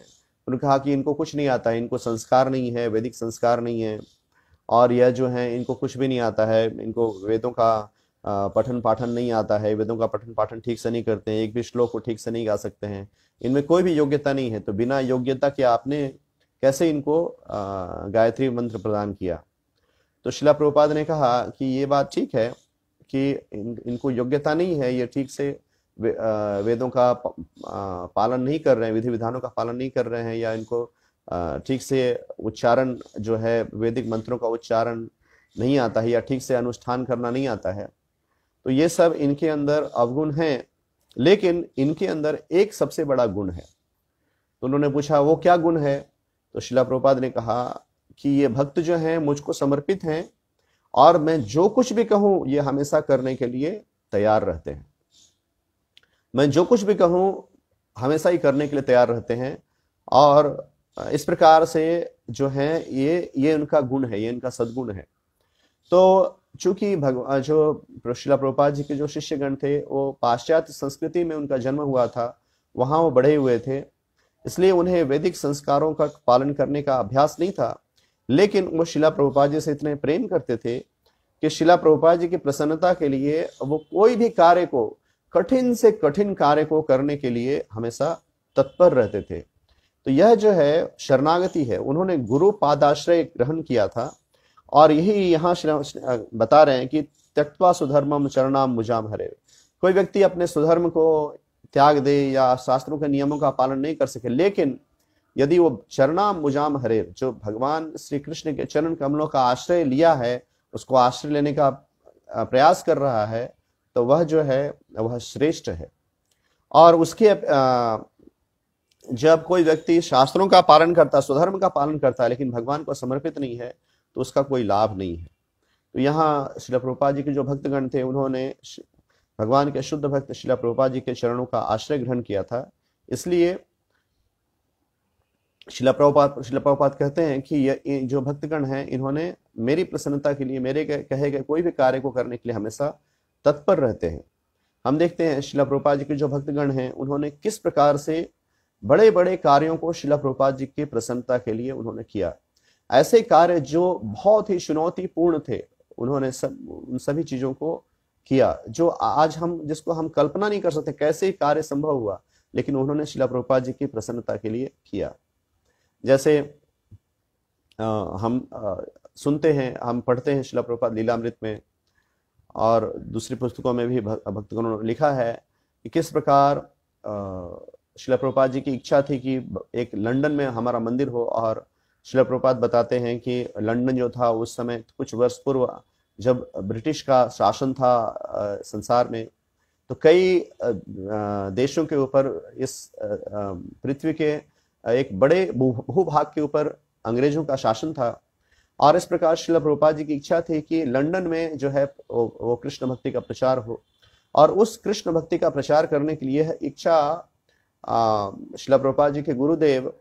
उन्होंने कहा कि इनको कुछ नहीं आता है इनको संस्कार नहीं है वैदिक संस्कार नहीं है और यह जो है इनको कुछ भी नहीं आता है इनको वेदों का पठन पाठन नहीं आता है वेदों का पठन पाठन ठीक से नहीं करते हैं एक भी श्लोक को ठीक से नहीं गा सकते हैं इनमें कोई भी योग्यता नहीं है तो बिना योग्यता के आपने कैसे इनको गायत्री मंत्र प्रदान किया तो शिला प्रभुपाद ने कहा कि ये बात ठीक है कि इन, इनको योग्यता नहीं है ये ठीक से वे, वेदों का पालन नहीं कर रहे हैं विधि विधानों का पालन नहीं कर रहे हैं या इनको ठीक से उच्चारण जो है वैदिक मंत्रों का उच्चारण नहीं आता है या ठीक से अनुष्ठान करना नहीं आता है तो ये सब इनके अंदर अवगुण हैं लेकिन इनके अंदर एक सबसे बड़ा गुण है तो उन्होंने पूछा वो क्या गुण है तो शिला प्रपाद ने कहा कि ये भक्त जो हैं मुझको समर्पित हैं और मैं जो कुछ भी कहूं ये हमेशा करने के लिए तैयार रहते हैं मैं जो कुछ भी कहूं हमेशा ही करने के लिए तैयार रहते हैं और इस प्रकार से जो है ये ये उनका गुण है ये इनका सदगुण है तो चूंकि भगवान जो शिला प्रोपाद जी के जो शिष्यगण थे वो पाश्चात्य संस्कृति में उनका जन्म हुआ था वहां वो बढ़े हुए थे इसलिए उन्हें वैदिक संस्कारों का पालन करने का अभ्यास नहीं था लेकिन वो शिला प्रभुपाद जी से इतने प्रेम करते थे कि शिला प्रभुपाद जी की प्रसन्नता के लिए वो कोई भी कार्य को कठिन से कठिन कार्य को करने के लिए हमेशा तत्पर रहते थे तो यह जो है शरणागति है उन्होंने गुरु पादाश्रय ग्रहण किया था और यही यहाँ बता रहे हैं कि त्यक्वा सुधर्मम चरणाम मुजाम हरे कोई व्यक्ति अपने सुधर्म को त्याग दे या शास्त्रों के नियमों का पालन नहीं कर सके लेकिन यदि वो चरणाम मुजाम हरे जो भगवान श्री कृष्ण के चरण कमलों का आश्रय लिया है उसको आश्रय लेने का प्रयास कर रहा है तो वह जो है वह श्रेष्ठ है और उसके जब कोई व्यक्ति शास्त्रों का पालन करता है का पालन करता है लेकिन भगवान को समर्पित नहीं है तो उसका कोई लाभ नहीं है तो यहाँ शिला प्रभुपा जी के जो भक्तगण थे उन्होंने भगवान के शुद्ध भक्त शिला प्रभुपा जी के चरणों का आश्रय ग्रहण किया था इसलिए शिला प्रभुपात शिला प्रभुपात कहते हैं कि ये जो भक्तगण हैं इन्होंने मेरी प्रसन्नता के लिए मेरे कहे गए कोई भी कार्य को करने के लिए हमेशा तत्पर रहते हैं हम देखते हैं शिला जी के जो भक्तगण हैं उन्होंने किस प्रकार से बड़े बड़े कार्यों को शिला प्रभुपाद जी की प्रसन्नता के लिए उन्होंने किया ऐसे कार्य जो बहुत ही चुनौतीपूर्ण थे उन्होंने सब उन सभी चीजों को किया जो आज हम जिसको हम कल्पना नहीं कर सकते कैसे कार्य संभव हुआ लेकिन उन्होंने शिला प्रभुपाद जी की प्रसन्नता के लिए किया जैसे आ, हम आ, सुनते हैं हम पढ़ते हैं शिला प्रभुपाद लीलामृत में और दूसरी पुस्तकों में भी भक्तगणों ने लिखा है कि किस प्रकार अः शिला प्रभुपाद जी की इच्छा थी कि एक लंदन में हमारा मंदिर हो और शिलाप्रपात बताते हैं कि लंदन जो था उस समय कुछ वर्ष पूर्व जब ब्रिटिश का शासन था संसार में तो कई देशों के ऊपर इस पृथ्वी के एक बड़े भूभाग के ऊपर अंग्रेजों का शासन था और इस प्रकार शिला जी की इच्छा थी कि लंदन में जो है वो कृष्ण भक्ति का प्रचार हो और उस कृष्ण भक्ति का प्रचार करने के लिए इच्छा शिला जी के गुरुदेव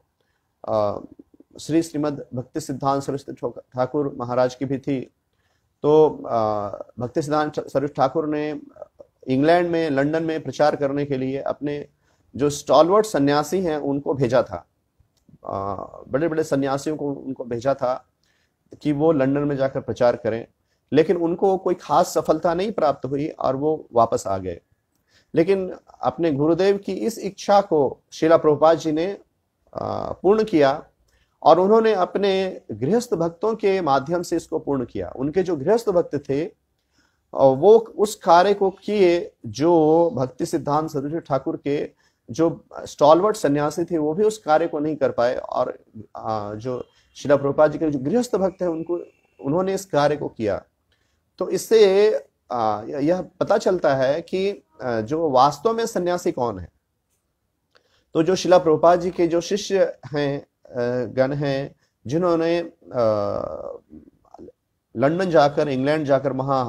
श्री श्रीमद भक्ति सिद्धांत सरस्वती ठाकुर महाराज की भी थी तो भक्ति सिद्धांत सरस्वती ठाकुर ने इंग्लैंड में लंदन में प्रचार करने के लिए अपने जो स्टॉलवर्ड सन्यासी हैं उनको भेजा था बड़े बड़े सन्यासियों को उनको भेजा था कि वो लंदन में जाकर प्रचार करें लेकिन उनको कोई खास सफलता नहीं प्राप्त हुई और वो वापस आ गए लेकिन अपने गुरुदेव की इस इच्छा को शिला प्रभुपाद जी ने पूर्ण किया और उन्होंने अपने गृहस्थ भक्तों के माध्यम से इसको पूर्ण किया उनके जो गृहस्थ भक्त थे वो उस कार्य को किए जो भक्ति सिद्धांत सदुषी ठाकुर के जो स्टॉलवर्ट सन्यासी थे वो भी उस कार्य को नहीं कर पाए और जो शिला प्रभुपा जी के जो गृहस्थ भक्त है उनको उन्होंने इस कार्य को किया तो इससे यह पता चलता है कि जो वास्तव में सन्यासी कौन है तो जो शिला प्रभुपा जी के जो शिष्य हैं गण हैं जिन्होंने लंदन जाकर इंग्लैंड जाकर वहाँ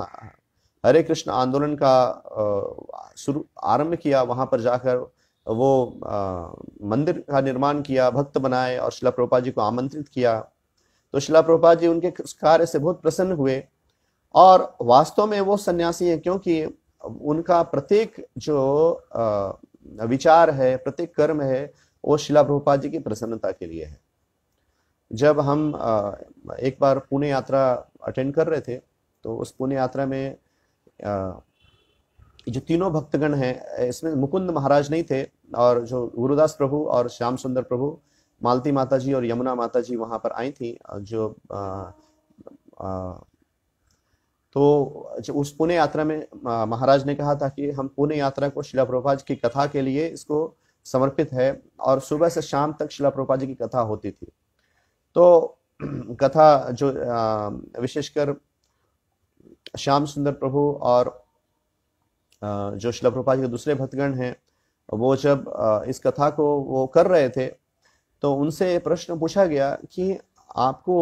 हरे कृष्ण आंदोलन का शुरू आरंभ किया वहाँ पर जाकर वो मंदिर का निर्माण किया भक्त बनाए और शिला प्रोपा जी को आमंत्रित किया तो शिला प्रोपा जी उनके कार्य से बहुत प्रसन्न हुए और वास्तव में वो सन्यासी हैं क्योंकि उनका प्रत्येक जो विचार है प्रत्येक कर्म है वो शिला प्रभुपाद जी की प्रसन्नता के लिए है जब हम एक बार पुणे यात्रा अटेंड कर रहे थे तो उस पुणे यात्रा में जो तीनों भक्तगण हैं इसमें मुकुंद महाराज नहीं थे और जो गुरुदास प्रभु और श्याम सुंदर प्रभु मालती माता जी और यमुना माता जी वहाँ पर आई थी जो आ, आ, तो जो उस पुणे यात्रा में महाराज ने कहा था कि हम पुणे यात्रा को शिला प्रभाज की कथा के लिए इसको समर्पित है और सुबह से शाम तक शिला प्रभुपा जी की कथा होती थी तो कथा जो विशेषकर श्याम सुंदर प्रभु और जो शिला प्रभुपा जी के दूसरे भक्तगण हैं वो जब इस कथा को वो कर रहे थे तो उनसे प्रश्न पूछा गया कि आपको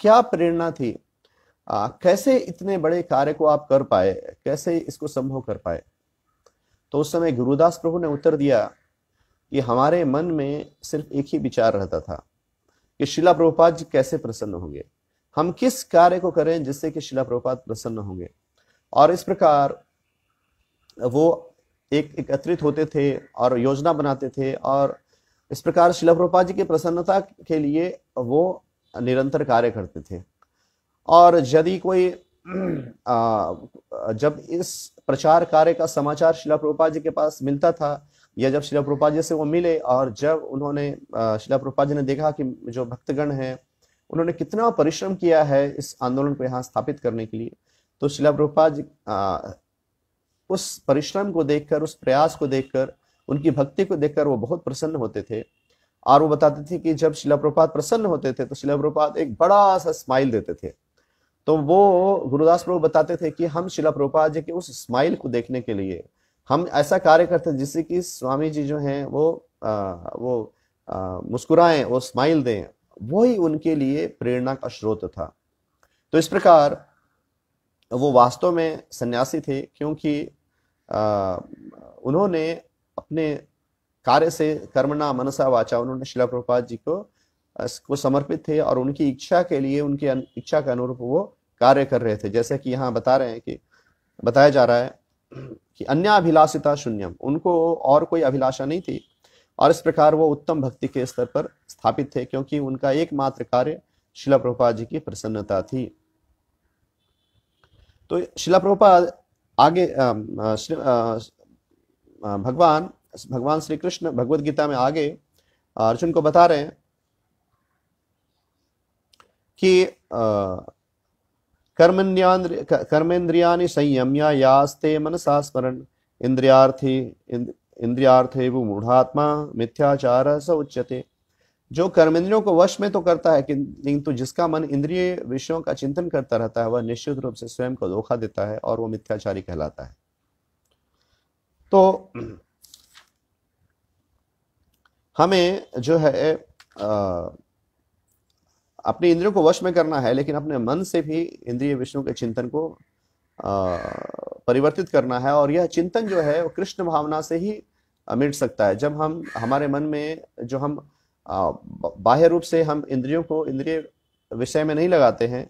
क्या प्रेरणा थी आ, कैसे इतने बड़े कार्य को आप कर पाए कैसे इसको संभव कर पाए तो उस समय गुरुदास प्रभु ने उत्तर दिया कि हमारे मन में सिर्फ एक ही विचार रहता था कि शिला प्रभुपाद जी कैसे प्रसन्न होंगे हम किस कार्य को करें जिससे कि शिला प्रभुपाद प्रसन्न होंगे और इस प्रकार वो एक एकत्रित होते थे और योजना बनाते थे और इस प्रकार शिला प्रभुपाद जी की प्रसन्नता के लिए वो निरंतर कार्य करते थे और यदि कोई आ, जब इस प्रचार कार्य का समाचार शिला प्रभुपाद जी के पास मिलता था या जब शिला प्रपा जी से वो मिले और जब उन्होंने शिला प्रोपा जी ने देखा कि जो भक्तगण हैं उन्होंने कितना परिश्रम किया है इस आंदोलन को यहाँ स्थापित करने के लिए तो शिला प्रोपा जी उस परिश्रम को देखकर उस प्रयास को देखकर उनकी भक्ति को देखकर वो बहुत प्रसन्न होते थे और वो बताते थे कि जब शिलाप्रपात प्रसन्न होते थे तो शिलाप्रपात एक बड़ा सा स्माइल देते थे तो वो गुरुदास प्रभु बताते थे कि हम शिलाप्रपात जी के उस स्माइल को देखने के लिए हम ऐसा कार्य करते हैं जिससे कि स्वामी जी जो हैं वो आ, वो मुस्कुराएं वो स्माइल दें वही उनके लिए प्रेरणा का स्रोत था तो इस प्रकार वो वास्तव में सन्यासी थे क्योंकि आ, उन्होंने अपने कार्य से कर्मणा मनसा वाचा उन्होंने शिला प्रपात जी को को समर्पित थे और उनकी इच्छा के लिए उनकी इच्छा के अनुरूप वो कार्य कर रहे थे जैसे कि यहाँ बता रहे हैं कि बताया जा रहा है कि अन्य अभिलाषिता शून्यम उनको और कोई अभिलाषा नहीं थी और इस प्रकार वो उत्तम भक्ति के स्तर पर स्थापित थे क्योंकि उनका एकमात्र कार्य शिला प्रभुपा जी की प्रसन्नता थी तो शिला प्रभुपा आगे भगवान भगवान श्री कृष्ण भगवत गीता में आगे अर्जुन को बता रहे हैं कि कर्मेन्द्रिया संयम्या यास्ते मनसा स्मरण इंद्रियार्थी इंद्रियार्थे वो मूढ़ात्मा मिथ्याचार स उच्यते जो कर्मेंद्रियों को वश में तो करता है किंतु तो जिसका मन इंद्रिय विषयों का चिंतन करता रहता है वह निश्चित रूप से स्वयं को धोखा देता है और वह मिथ्याचारी कहलाता है तो हमें जो है आ, अपने इंद्रियों को वश में करना है लेकिन अपने मन से भी इंद्रिय विष्णु के चिंतन को आ, परिवर्तित करना है और यह चिंतन जो है वो कृष्ण भावना से ही मिट सकता है जब हम हमारे मन में जो हम बाह्य रूप से हम इंद्रियों को इंद्रिय विषय में नहीं लगाते हैं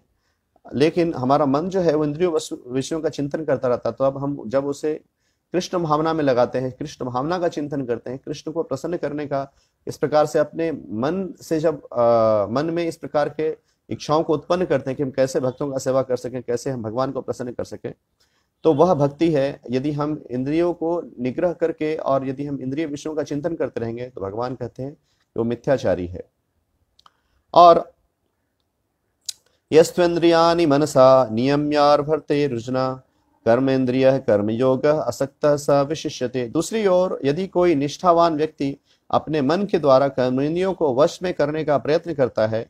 लेकिन हमारा मन जो है वो इंद्रियों विषयों का चिंतन करता रहता है तो अब हम जब उसे कृष्ण भावना में लगाते हैं कृष्ण भावना का चिंतन करते हैं कृष्ण को प्रसन्न करने का इस प्रकार से अपने मन से जब आ, मन में इस प्रकार के इच्छाओं को उत्पन्न करते हैं कि हम कैसे भक्तों का सेवा कर सकें कैसे हम भगवान को प्रसन्न कर सकें तो वह भक्ति है यदि हम इंद्रियों को निग्रह करके और यदि हम इंद्रिय विषयों का चिंतन करते रहेंगे तो भगवान कहते हैं कि वो मिथ्याचारी है और यस्वेन्द्रिया मनसा नियम्यार्भर्ते रुजना कर्म इंद्रिय कर्मयोग असक्त स विशिष्यते दूसरी ओर यदि कोई निष्ठावान व्यक्ति अपने मन के द्वारा कर्मेंद्रियों को वश में करने का प्रयत्न करता है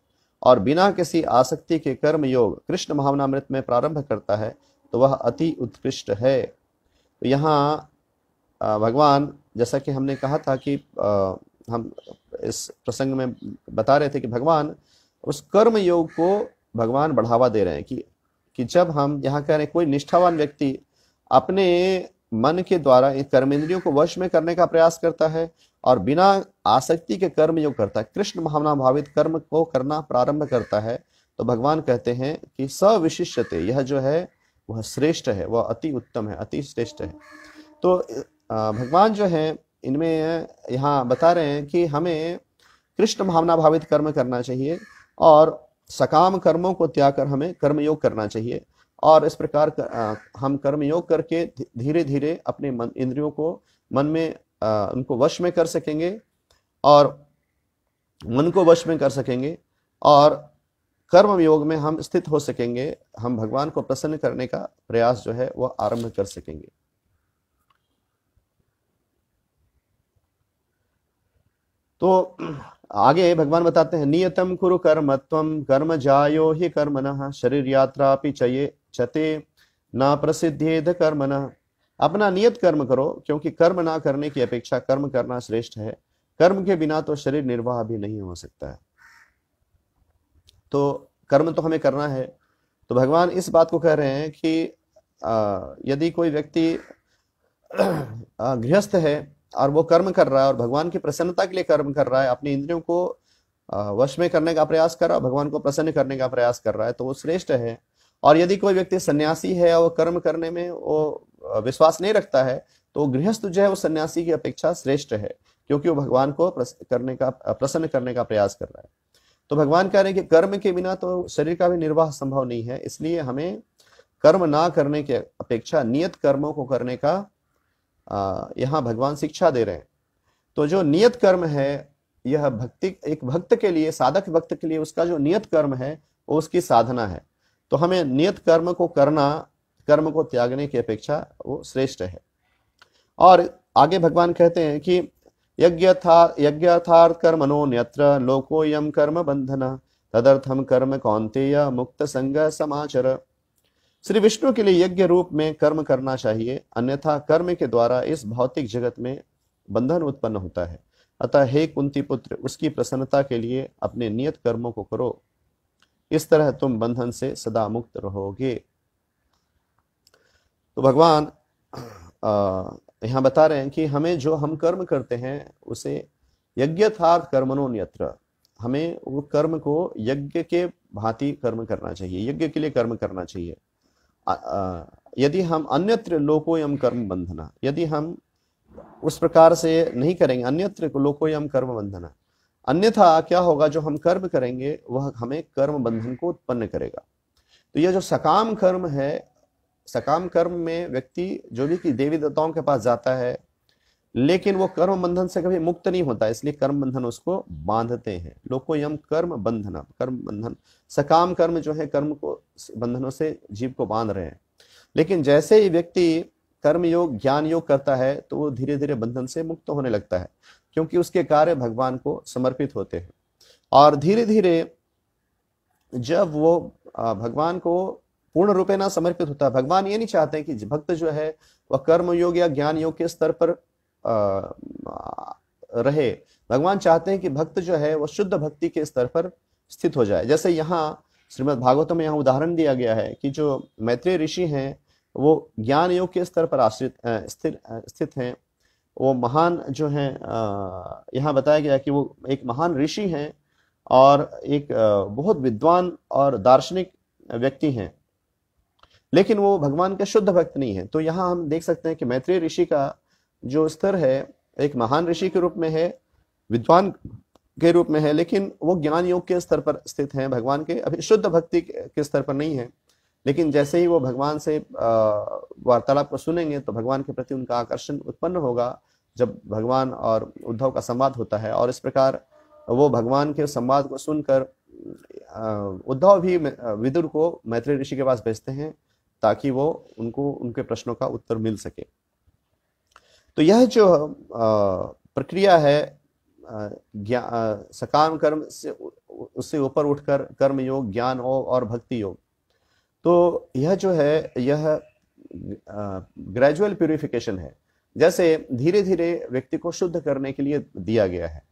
और बिना किसी आसक्ति के कर्म योग कृष्ण भावनामृत में प्रारंभ करता है तो वह अति उत्कृष्ट है तो यहाँ भगवान जैसा कि हमने कहा था कि हम इस प्रसंग में बता रहे थे कि भगवान उस कर्म योग को भगवान बढ़ावा दे रहे हैं कि कि जब हम यहाँ कह रहे हैं कोई निष्ठावान व्यक्ति अपने मन के द्वारा इन कर्मेंद्रियों को वश में करने का प्रयास करता है और बिना आसक्ति के कर्म योग करता है कृष्ण भावना भावित कर्म को करना प्रारंभ करता है तो भगवान कहते हैं कि सविशिष्यते यह जो है वह श्रेष्ठ है वह अति उत्तम है अति श्रेष्ठ है तो भगवान जो है इनमें यहाँ बता रहे हैं कि हमें कृष्ण भावना भावित कर्म करना चाहिए और सकाम कर्मों को त्याग कर हमें कर्मयोग करना चाहिए और इस प्रकार कर, आ, हम कर्मयोग करके धीरे धीरे अपने मन इंद्रियों को मन में आ, उनको वश में कर सकेंगे और मन को वश में कर सकेंगे और कर्म योग में हम स्थित हो सकेंगे हम भगवान को प्रसन्न करने का प्रयास जो है वह आरंभ कर सकेंगे तो आगे भगवान बताते हैं नियतम कुरु कर्म तम कर्म जायो ही कर्म न शरीर यात्रा चये चते ना प्रसिद्धेद न अपना नियत कर्म करो क्योंकि कर्म ना करने की अपेक्षा कर्म करना श्रेष्ठ है कर्म के बिना तो शरीर निर्वाह भी नहीं हो सकता है तो कर्म तो हमें करना है तो भगवान इस बात को कह रहे हैं कि यदि कोई व्यक्ति गृहस्थ है और वो कर्म कर रहा है और भगवान की प्रसन्नता के लिए कर्म कर रहा है अपने इंद्रियों को वश में करने का प्रयास कर रहा है भगवान को प्रसन्न करने का प्रयास कर रहा है तो वो श्रेष्ठ है और यदि कोई व्यक्ति सन्यासी है और कर्म करने में वो विश्वास नहीं रखता है तो गृहस्थ जो है वो सन्यासी की अपेक्षा श्रेष्ठ है क्योंकि वो भगवान को करने का प्रसन्न करने का प्रयास कर रहा है तो भगवान कह रहे हैं कि कर्म के बिना तो शरीर का भी निर्वाह संभव नहीं है इसलिए हमें कर्म ना करने के अपेक्षा नियत कर्मों को करने का यहाँ भगवान शिक्षा दे रहे हैं तो जो नियत कर्म है यह भक्ति एक भक्त के लिए साधक भक्त के लिए उसका जो नियत कर्म है वो उसकी साधना है तो हमें नियत कर्म को करना कर्म को त्यागने की अपेक्षा वो श्रेष्ठ है और आगे भगवान कहते हैं कि यज्ञार्थार्थ कर्म नो न्यत्र लोको यम कर्म बंधना तदर्थम कर्म कौंते मुक्त संग समाचर श्री विष्णु के लिए यज्ञ रूप में कर्म करना चाहिए अन्यथा कर्म के द्वारा इस भौतिक जगत में बंधन उत्पन्न होता है अतः हे कुंती पुत्र उसकी प्रसन्नता के लिए अपने नियत कर्मों को करो इस तरह तुम बंधन से सदा मुक्त रहोगे तो भगवान यहाँ बता रहे हैं कि हमें जो हम कर्म करते हैं उसे यज्ञार्थ कर्मणो नियत्र हमें वो कर्म को यज्ञ के भांति कर्म करना चाहिए यज्ञ के लिए कर्म करना चाहिए यदि हम अन्यत्र लोकोयम कर्म बंधना यदि हम उस प्रकार से नहीं करेंगे अन्यत्र लोकोयम कर्म बंधना अन्यथा क्या होगा जो हम कर्म करेंगे वह हमें कर्म बंधन को उत्पन्न करेगा तो यह जो सकाम कर्म है सकाम कर्म में व्यक्ति जो भी कि देवी देवताओं के पास जाता है लेकिन वो कर्म बंधन से कभी मुक्त नहीं होता इसलिए कर्म बंधन उसको बांधते हैं लोको यम कर्म बंधन कर्म बंधन सकाम कर्म जो है कर्म को बंधनों से जीव को बांध रहे हैं लेकिन जैसे ही व्यक्ति कर्म योग ज्ञान योग करता है तो वो धीरे धीरे बंधन से मुक्त होने लगता है क्योंकि उसके कार्य भगवान को समर्पित होते हैं और धीरे धीरे जब वो भगवान को पूर्ण रूपे ना समर्पित होता है भगवान ये नहीं चाहते कि भक्त जो है वह कर्म योग या ज्ञान योग के स्तर पर रहे भगवान चाहते हैं कि भक्त जो है वह शुद्ध भक्ति के स्तर पर स्थित हो जाए जैसे यहाँ श्रीमद् भागवत में यहाँ उदाहरण दिया गया है कि जो मैत्रेय ऋषि हैं वो ज्ञान योग के स्तर पर आश्रित स्थिर स्थित हैं वो महान जो हैं यहाँ बताया गया कि वो एक महान ऋषि हैं और एक बहुत विद्वान और दार्शनिक व्यक्ति हैं लेकिन वो भगवान के शुद्ध भक्त नहीं है तो यहाँ हम देख सकते हैं कि मैत्रेय ऋषि का जो स्तर है एक महान ऋषि के रूप में है विद्वान के रूप में है लेकिन वो ज्ञान योग के स्तर पर स्थित हैं भगवान के अभी शुद्ध भक्ति के स्तर पर नहीं है लेकिन जैसे ही वो भगवान से वार्तालाप को सुनेंगे तो भगवान के प्रति उनका आकर्षण उत्पन्न होगा जब भगवान और उद्धव का संवाद होता है और इस प्रकार वो भगवान के संवाद को सुनकर उद्धव भी विदुर को मैत्री ऋषि के पास भेजते हैं ताकि वो उनको उनके प्रश्नों का उत्तर मिल सके तो यह जो प्रक्रिया है सकाम कर्म से उससे ऊपर उठकर कर्म योग ज्ञान योग और भक्ति योग तो यह जो है यह ग्रेजुअल प्यूरिफिकेशन है जैसे धीरे धीरे व्यक्ति को शुद्ध करने के लिए दिया गया है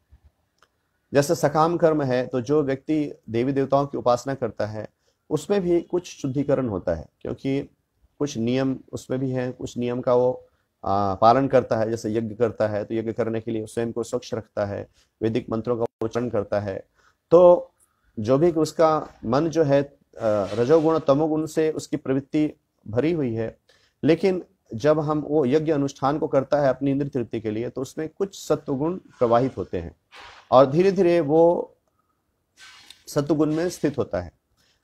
जैसे सकाम कर्म है तो जो व्यक्ति देवी देवताओं की उपासना करता है उसमें भी कुछ शुद्धिकरण होता है क्योंकि कुछ नियम उसमें भी है कुछ नियम का वो पालन करता है जैसे यज्ञ करता है तो यज्ञ करने के लिए स्वयं को स्वच्छ रखता है वैदिक मंत्रों का उच्चारण करता है तो जो भी उसका मन जो है रजोगुण तमोगुण से उसकी प्रवृत्ति भरी हुई है लेकिन जब हम वो यज्ञ अनुष्ठान को करता है अपनी इंद्र तृप्ति के लिए तो उसमें कुछ सत्वगुण प्रवाहित होते हैं और धीरे धीरे वो सत्वगुण में स्थित होता है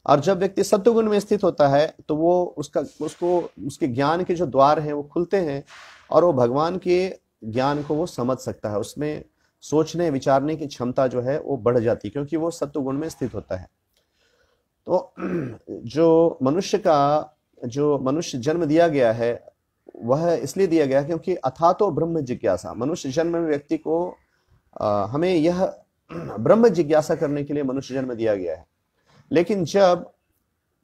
और जब व्यक्ति सत्वगुण में स्थित होता है तो वो उसका उसको उसके ज्ञान के जो द्वार हैं वो खुलते हैं और वो भगवान के ज्ञान को वो समझ सकता है उसमें सोचने विचारने की क्षमता जो है वो बढ़ जाती है क्योंकि वो सत्वगुण में स्थित होता है तो जो मनुष्य का जो मनुष्य जन्म दिया गया है वह इसलिए दिया गया क्योंकि अथा तो ब्रह्म जिज्ञासा मनुष्य जन्म में व्यक्ति को आ, हमें यह ब्रह्म जिज्ञासा करने के लिए मनुष्य जन्म दिया गया है लेकिन जब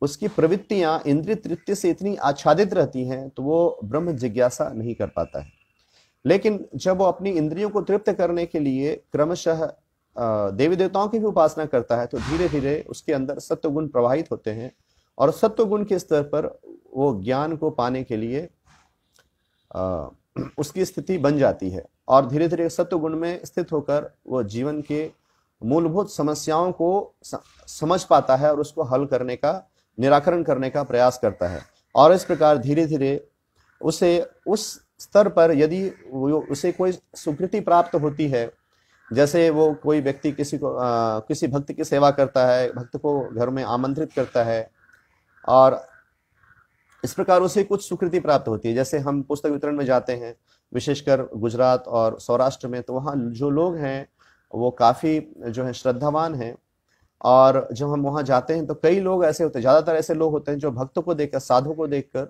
उसकी प्रवृत्तियां इंद्रिय तृप्ति से इतनी आच्छादित रहती हैं तो वो ब्रह्म जिज्ञासा नहीं कर पाता है लेकिन जब वो अपनी इंद्रियों को तृप्त करने के लिए क्रमशः देवी देवताओं की भी उपासना करता है तो धीरे धीरे उसके अंदर सत्व गुण प्रवाहित होते हैं और सत्व गुण के स्तर पर वो ज्ञान को पाने के लिए उसकी स्थिति बन जाती है और धीरे धीरे सत्व गुण में स्थित होकर वो जीवन के मूलभूत समस्याओं को समझ पाता है और उसको हल करने का निराकरण करने का प्रयास करता है और इस प्रकार धीरे धीरे उसे उस स्तर पर यदि उसे कोई स्वीकृति प्राप्त होती है जैसे वो कोई व्यक्ति किसी को आ, किसी भक्त की सेवा करता है भक्त को घर में आमंत्रित करता है और इस प्रकार उसे कुछ स्वीकृति प्राप्त होती है जैसे हम पुस्तक वितरण में जाते हैं विशेषकर गुजरात और सौराष्ट्र में तो वहाँ जो लोग हैं वो काफ़ी जो है श्रद्धावान हैं और जब हम वहाँ जाते हैं तो कई लोग ऐसे होते हैं ज़्यादातर ऐसे लोग होते हैं जो भक्तों को देखकर साधु को देखकर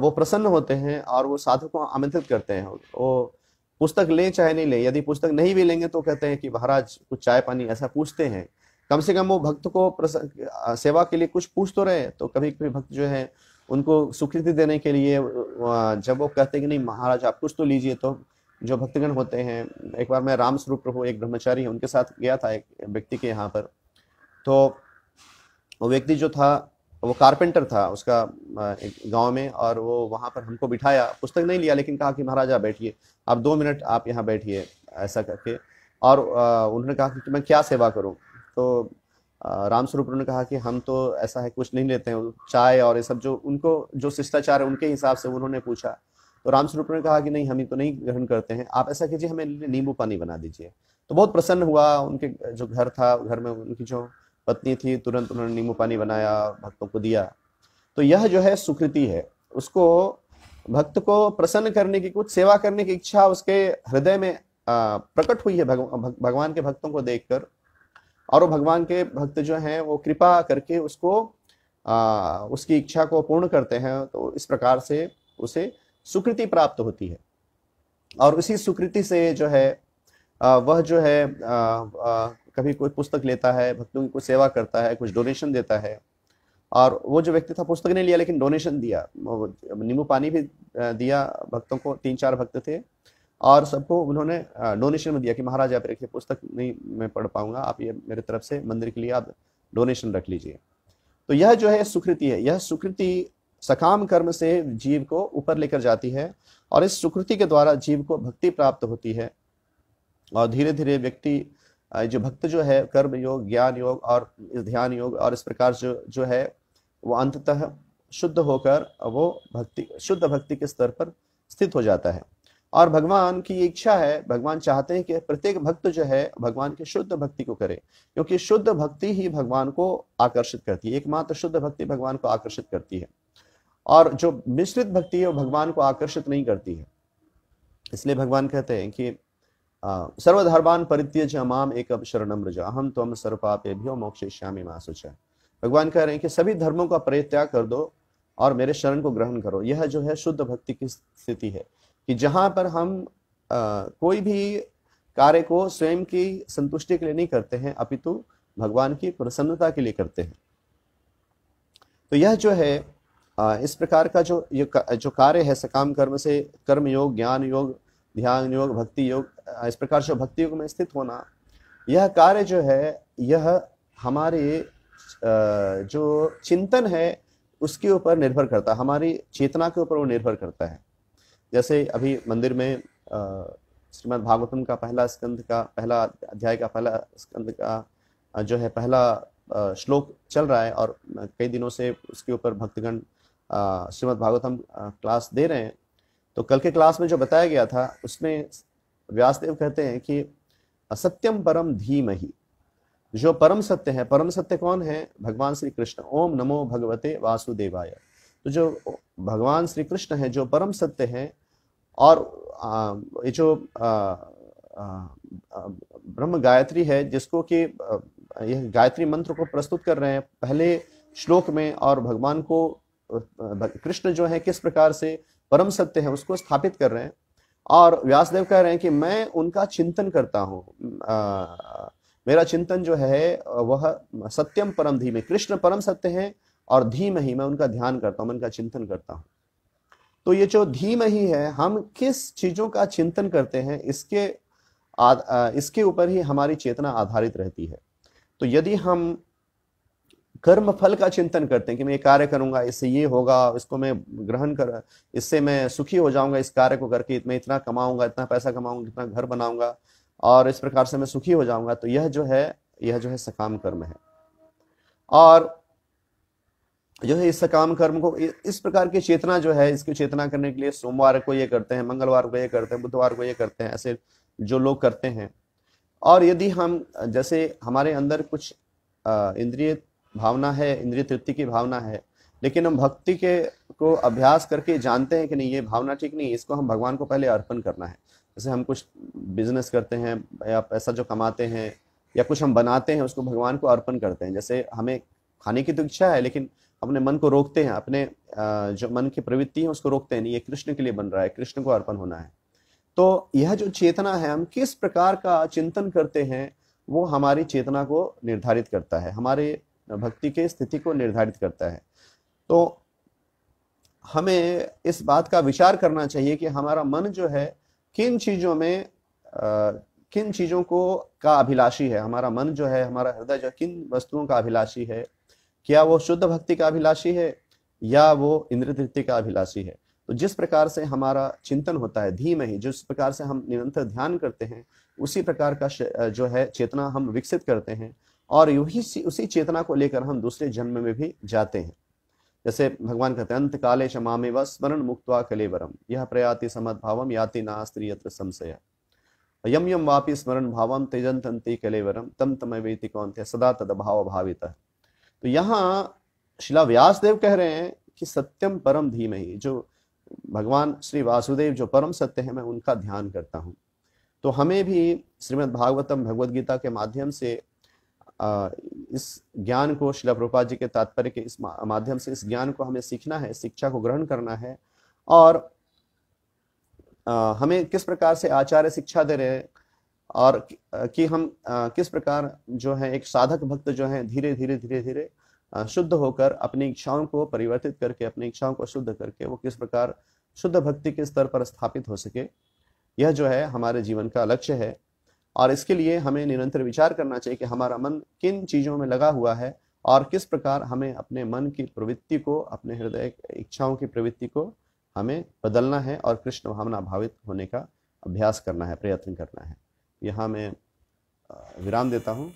वो प्रसन्न होते हैं और वो साधु को आमंत्रित करते हैं वो पुस्तक लें चाहे नहीं लें यदि पुस्तक नहीं भी लेंगे तो कहते हैं कि महाराज कुछ चाय पानी ऐसा पूछते हैं कम से कम वो भक्त को सेवा के लिए कुछ पूछ तो रहे तो कभी कभी भक्त जो है उनको स्वीकृति देने के लिए जब वो कहते हैं कि नहीं महाराज आप कुछ तो लीजिए तो जो भक्तगण होते हैं एक बार मैं राम स्वरूप प्रभु एक ब्रह्मचारी उनके साथ गया था एक व्यक्ति के यहाँ पर तो वो व्यक्ति जो था वो कारपेंटर था उसका एक गांव में और वो वहाँ पर हमको बिठाया पुस्तक नहीं लिया लेकिन कहा कि महाराजा बैठिए आप दो मिनट आप यहाँ बैठिए ऐसा करके और उन्होंने कहा कि मैं क्या सेवा करूँ तो राम स्वरूप ने कहा कि हम तो ऐसा है कुछ नहीं लेते हैं चाय और ये सब जो उनको जो शिष्टाचार है उनके हिसाब से उन्होंने पूछा तो रामस्वरूप ने कहा कि नहीं हम तो नहीं ग्रहण करते हैं आप ऐसा कीजिए हमें नींबू पानी बना दीजिए तो बहुत प्रसन्न हुआ उनके जो घर था घर में उनकी जो पत्नी थी तुरंत उन्होंने नींबू पानी बनाया भक्तों को दिया तो यह जो है सुकृति है उसको भक्त को प्रसन्न करने की कुछ सेवा करने की इच्छा उसके हृदय में प्रकट हुई है भगवान के भक्तों को देखकर और वो भगवान के भक्त जो हैं वो कृपा करके उसको आ, उसकी इच्छा को पूर्ण करते हैं तो इस प्रकार से उसे सुकृति प्राप्त होती है और उसी सुकृति से जो है वह जो है कभी कोई पुस्तक लेता है भक्तों की कुछ सेवा करता है कुछ डोनेशन देता है और वो जो व्यक्ति था पुस्तक नहीं लिया लेकिन डोनेशन दिया नींबू पानी भी दिया भक्तों को तीन चार भक्त थे और सबको उन्होंने डोनेशन में दिया कि महाराज आप रखिए पुस्तक नहीं मैं पढ़ पाऊंगा आप ये मेरे तरफ से मंदिर के लिए आप डोनेशन रख लीजिए तो यह जो है सुकृति है यह सुकृति सकाम कर्म से जीव को ऊपर लेकर जाती है और इस सुकृति के द्वारा जीव को भक्ति प्राप्त होती है और धीरे धीरे व्यक्ति जो भक्त जो है कर्म योग ज्ञान योग और ध्यान योग और इस प्रकार जो जो है वो अंततः शुद्ध होकर वो भक्ति शुद्ध भक्ति के स्तर पर स्थित हो जाता है और भगवान की इच्छा है भगवान चाहते हैं कि प्रत्येक भक्त जो है भगवान की शुद्ध भक्ति को करे क्योंकि शुद्ध भक्ति ही भगवान को आकर्षित करती है एकमात्र शुद्ध भक्ति भगवान को आकर्षित करती है और जो मिश्रित भक्ति है वो भगवान को आकर्षित नहीं करती है इसलिए भगवान कहते हैं कि सर्वधर्मान परित्यज अमाम एक अब शरणम रजा हम तो हम सर्वपापे भी और मोक्षेश्यामी मासुच भगवान कह रहे हैं कि सभी धर्मों का परित्याग कर दो और मेरे शरण को ग्रहण करो यह जो है शुद्ध भक्ति की स्थिति है कि जहां पर हम आ, कोई भी कार्य को स्वयं की संतुष्टि के लिए नहीं करते हैं अपितु भगवान की प्रसन्नता के लिए करते हैं तो यह जो है इस प्रकार का जो ये जो कार्य है सकाम कर्म से कर्म योग ज्ञान योग ध्यान योग भक्ति योग इस प्रकार से भक्ति योग में स्थित होना यह कार्य जो है यह हमारे जो चिंतन है उसके ऊपर निर्भर करता है हमारी चेतना के ऊपर वो निर्भर करता है जैसे अभी मंदिर में श्रीमद् भागवतम का पहला स्कंद का पहला अध्याय का पहला स्कंद का जो है पहला श्लोक चल रहा है और कई दिनों से उसके ऊपर भक्तगण श्रीमद भागवत हम क्लास दे रहे हैं तो कल के क्लास में जो बताया गया था उसमें व्यासदेव कहते हैं कि असत्यम परम धीम ही जो परम सत्य है परम सत्य कौन है भगवान श्री कृष्ण ओम नमो भगवते वासुदेवाय तो जो भगवान श्री कृष्ण है जो परम सत्य है और ये जो ब्रह्म गायत्री है जिसको कि यह गायत्री मंत्र को प्रस्तुत कर रहे हैं पहले श्लोक में और भगवान को कृष्ण जो है किस प्रकार से परम सत्य है उसको स्थापित कर रहे हैं और व्यासदेव कह रहे हैं कि मैं उनका चिंतन करता हूँ मेरा चिंतन जो है वह सत्यम परम धीमे कृष्ण परम सत्य है और धीम ही मैं उनका ध्यान करता हूँ मैं उनका चिंतन करता हूँ तो ये जो धीम ही है हम किस चीजों का चिंतन करते हैं इसके आ, इसके ऊपर ही हमारी चेतना आधारित रहती है तो यदि हम कर्म फल का चिंतन करते हैं कि मैं ये कार्य करूंगा इससे ये होगा इसको मैं ग्रहण कर इससे मैं सुखी हो जाऊंगा इस कार्य को करके मैं इतना कमाऊंगा इतना पैसा कमाऊंगा इतना घर बनाऊंगा और इस प्रकार से मैं सुखी हो जाऊंगा तो यह जो है यह जो है सकाम कर्म है और जो है इस सकाम कर्म को इस प्रकार की चेतना जो है इसकी चेतना करने के लिए सोमवार को ये करते हैं मंगलवार को ये करते हैं बुधवार को ये करते हैं ऐसे जो लोग करते हैं और यदि हम जैसे हमारे अंदर कुछ इंद्रिय भावना है इंद्रिय तृप्ति की भावना है लेकिन हम भक्ति के को अभ्यास करके जानते हैं कि नहीं ये भावना ठीक नहीं इसको हम भगवान को पहले अर्पण करना है जैसे हम कुछ बिजनेस करते हैं या पैसा जो कमाते हैं या कुछ हम बनाते हैं उसको भगवान को अर्पण करते हैं जैसे हमें खाने की तो इच्छा है लेकिन अपने मन को रोकते हैं अपने जो मन की प्रवृत्ति है उसको रोकते हैं नहीं ये कृष्ण के लिए बन रहा है कृष्ण को अर्पण होना है तो यह जो चेतना है हम किस प्रकार का चिंतन करते हैं वो हमारी चेतना को निर्धारित करता है हमारे भक्ति की स्थिति को निर्धारित करता है तो हमें इस बात का विचार करना चाहिए कि हमारा मन जो है किन चीज़ों में आ, किन चीज़ों को का अभिलाषी है हमारा मन जो है हमारा हृदय जो किन वस्तुओं का अभिलाषी है क्या वो शुद्ध भक्ति का अभिलाषी है या वो इंद्र तृप्ति का अभिलाषी है तो जिस प्रकार से हमारा चिंतन होता है धीमे ही जिस प्रकार से हम निरंतर ध्यान करते हैं उसी प्रकार का जो है चेतना हम विकसित करते हैं और यही उसी चेतना को लेकर हम दूसरे जन्म में भी जाते हैं जैसे भगवान कहते हैं अंत काले शमामे व स्मरण मुक्तवा कलेवरम यह प्रयाति समद्भावम याति नास्त्री यत्र संशय यम यम वापी स्मरण भावम तेजन तंति कलेवरम तम तम वेति कौन थे सदा तद भाव भावित तो यहाँ शिला व्यासदेव कह रहे हैं कि सत्यम परम धीमे ही जो भगवान श्री वासुदेव जो परम सत्य है मैं उनका ध्यान करता हूँ तो हमें भी श्रीमद् भागवतम भगवद गीता के माध्यम से इस ज्ञान को शिला प्रपात जी के तात्पर्य के इस माध्यम से इस ज्ञान को हमें सीखना है शिक्षा को ग्रहण करना है और हमें किस प्रकार से आचार्य शिक्षा दे रहे हैं और कि हम किस प्रकार जो है एक साधक भक्त जो है धीरे धीरे धीरे धीरे शुद्ध होकर अपनी इच्छाओं को परिवर्तित करके अपनी इच्छाओं को शुद्ध करके वो किस प्रकार शुद्ध भक्ति के स्तर पर स्थापित हो सके यह जो है हमारे जीवन का लक्ष्य है और इसके लिए हमें निरंतर विचार करना चाहिए कि हमारा मन किन चीज़ों में लगा हुआ है और किस प्रकार हमें अपने मन की प्रवृत्ति को अपने हृदय इच्छाओं की प्रवृत्ति को हमें बदलना है और कृष्ण भावना भावित होने का अभ्यास करना है प्रयत्न करना है यहाँ मैं विराम देता हूँ